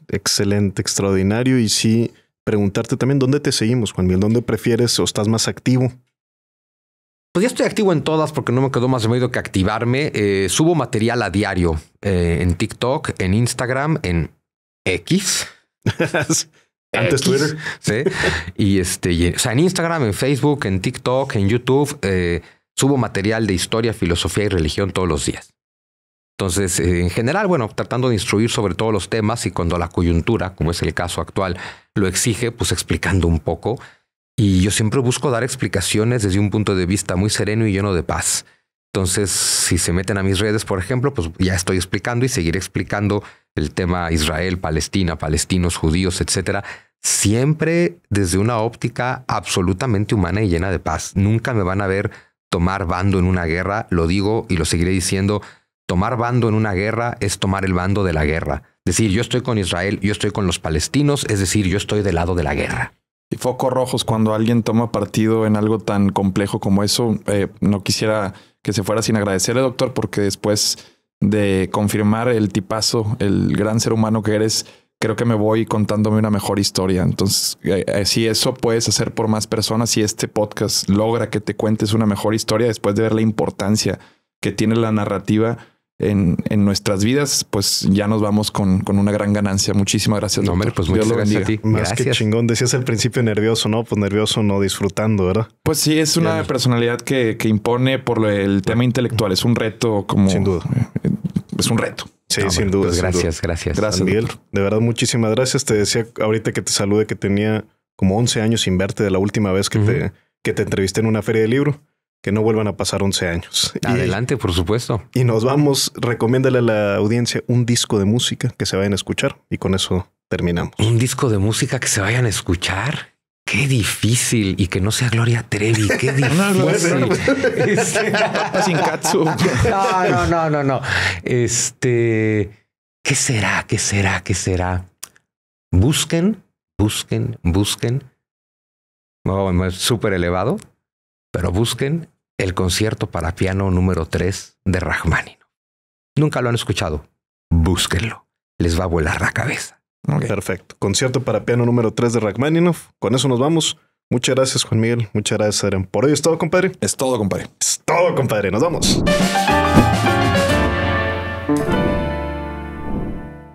Excelente, extraordinario. Y sí, preguntarte también dónde te seguimos, Juan Miguel, dónde prefieres o estás más activo. Pues ya estoy activo en todas porque no me quedó más remedio que activarme. Eh, subo material a diario eh, en TikTok, en Instagram, en X. (laughs) Antes Twitter. Sí. y este, o sea, en Instagram, en Facebook, en TikTok, en YouTube. Eh, subo material de historia, filosofía y religión todos los días. Entonces, eh, en general, bueno, tratando de instruir sobre todos los temas y cuando la coyuntura, como es el caso actual, lo exige, pues explicando un poco. Y yo siempre busco dar explicaciones desde un punto de vista muy sereno y lleno de paz. Entonces, si se meten a mis redes, por ejemplo, pues ya estoy explicando y seguiré explicando el tema Israel, Palestina, palestinos, judíos, etcétera, siempre desde una óptica absolutamente humana y llena de paz. Nunca me van a ver tomar bando en una guerra, lo digo y lo seguiré diciendo, tomar bando en una guerra es tomar el bando de la guerra. Es decir, yo estoy con Israel, yo estoy con los palestinos, es decir, yo estoy del lado de la guerra. Y focos rojos cuando alguien toma partido en algo tan complejo como eso, eh, no quisiera que se fuera sin agradecerle, doctor, porque después de confirmar el tipazo, el gran ser humano que eres, creo que me voy contándome una mejor historia. Entonces, eh, eh, si eso puedes hacer por más personas, si este podcast logra que te cuentes una mejor historia después de ver la importancia que tiene la narrativa en, en nuestras vidas, pues ya nos vamos con, una gran ganancia. Muchísimas gracias. No, hombre, pues Dios lo gracias a Más que chingón. Decías al principio nervioso, ¿no? Pues nervioso, no disfrutando, ¿verdad? Pues sí, es una personalidad que, que, impone por el tema intelectual. Es un reto como... Sin duda. Eh, es un reto. Sí, pues sin duda. gracias, gracias. Gracias, Miguel. De verdad, muchísimas gracias. Te decía ahorita que te salude que tenía como 11 años sin verte de la última vez que, te, que te entrevisté en una feria de libro. Que no vuelvan a pasar 11 años. (laughs) Adelante, por supuesto. Y nos vamos. Recomiéndale a la audiencia un disco de música que se vayan a escuchar y con eso terminamos. Un disco de música que se vayan a escuchar. Qué difícil y que no sea Gloria Trevi. Qué difícil. no, no, no, no, no. Este, ¿qué será? ¿Qué será? ¿Qué será? Busquen, busquen, busquen. Oh, es súper elevado, pero busquen el concierto para piano número 3 de Rachmaninoff. Nunca lo han escuchado. Búsquenlo. Les va a volar la cabeza. Perfecto. Concierto para piano número 3 de Rachmaninoff. Con eso nos vamos. Muchas gracias, Juan Miguel. Muchas gracias, Adrián Por hoy es todo, compadre. Es todo, compadre. Es todo, compadre. Nos vamos.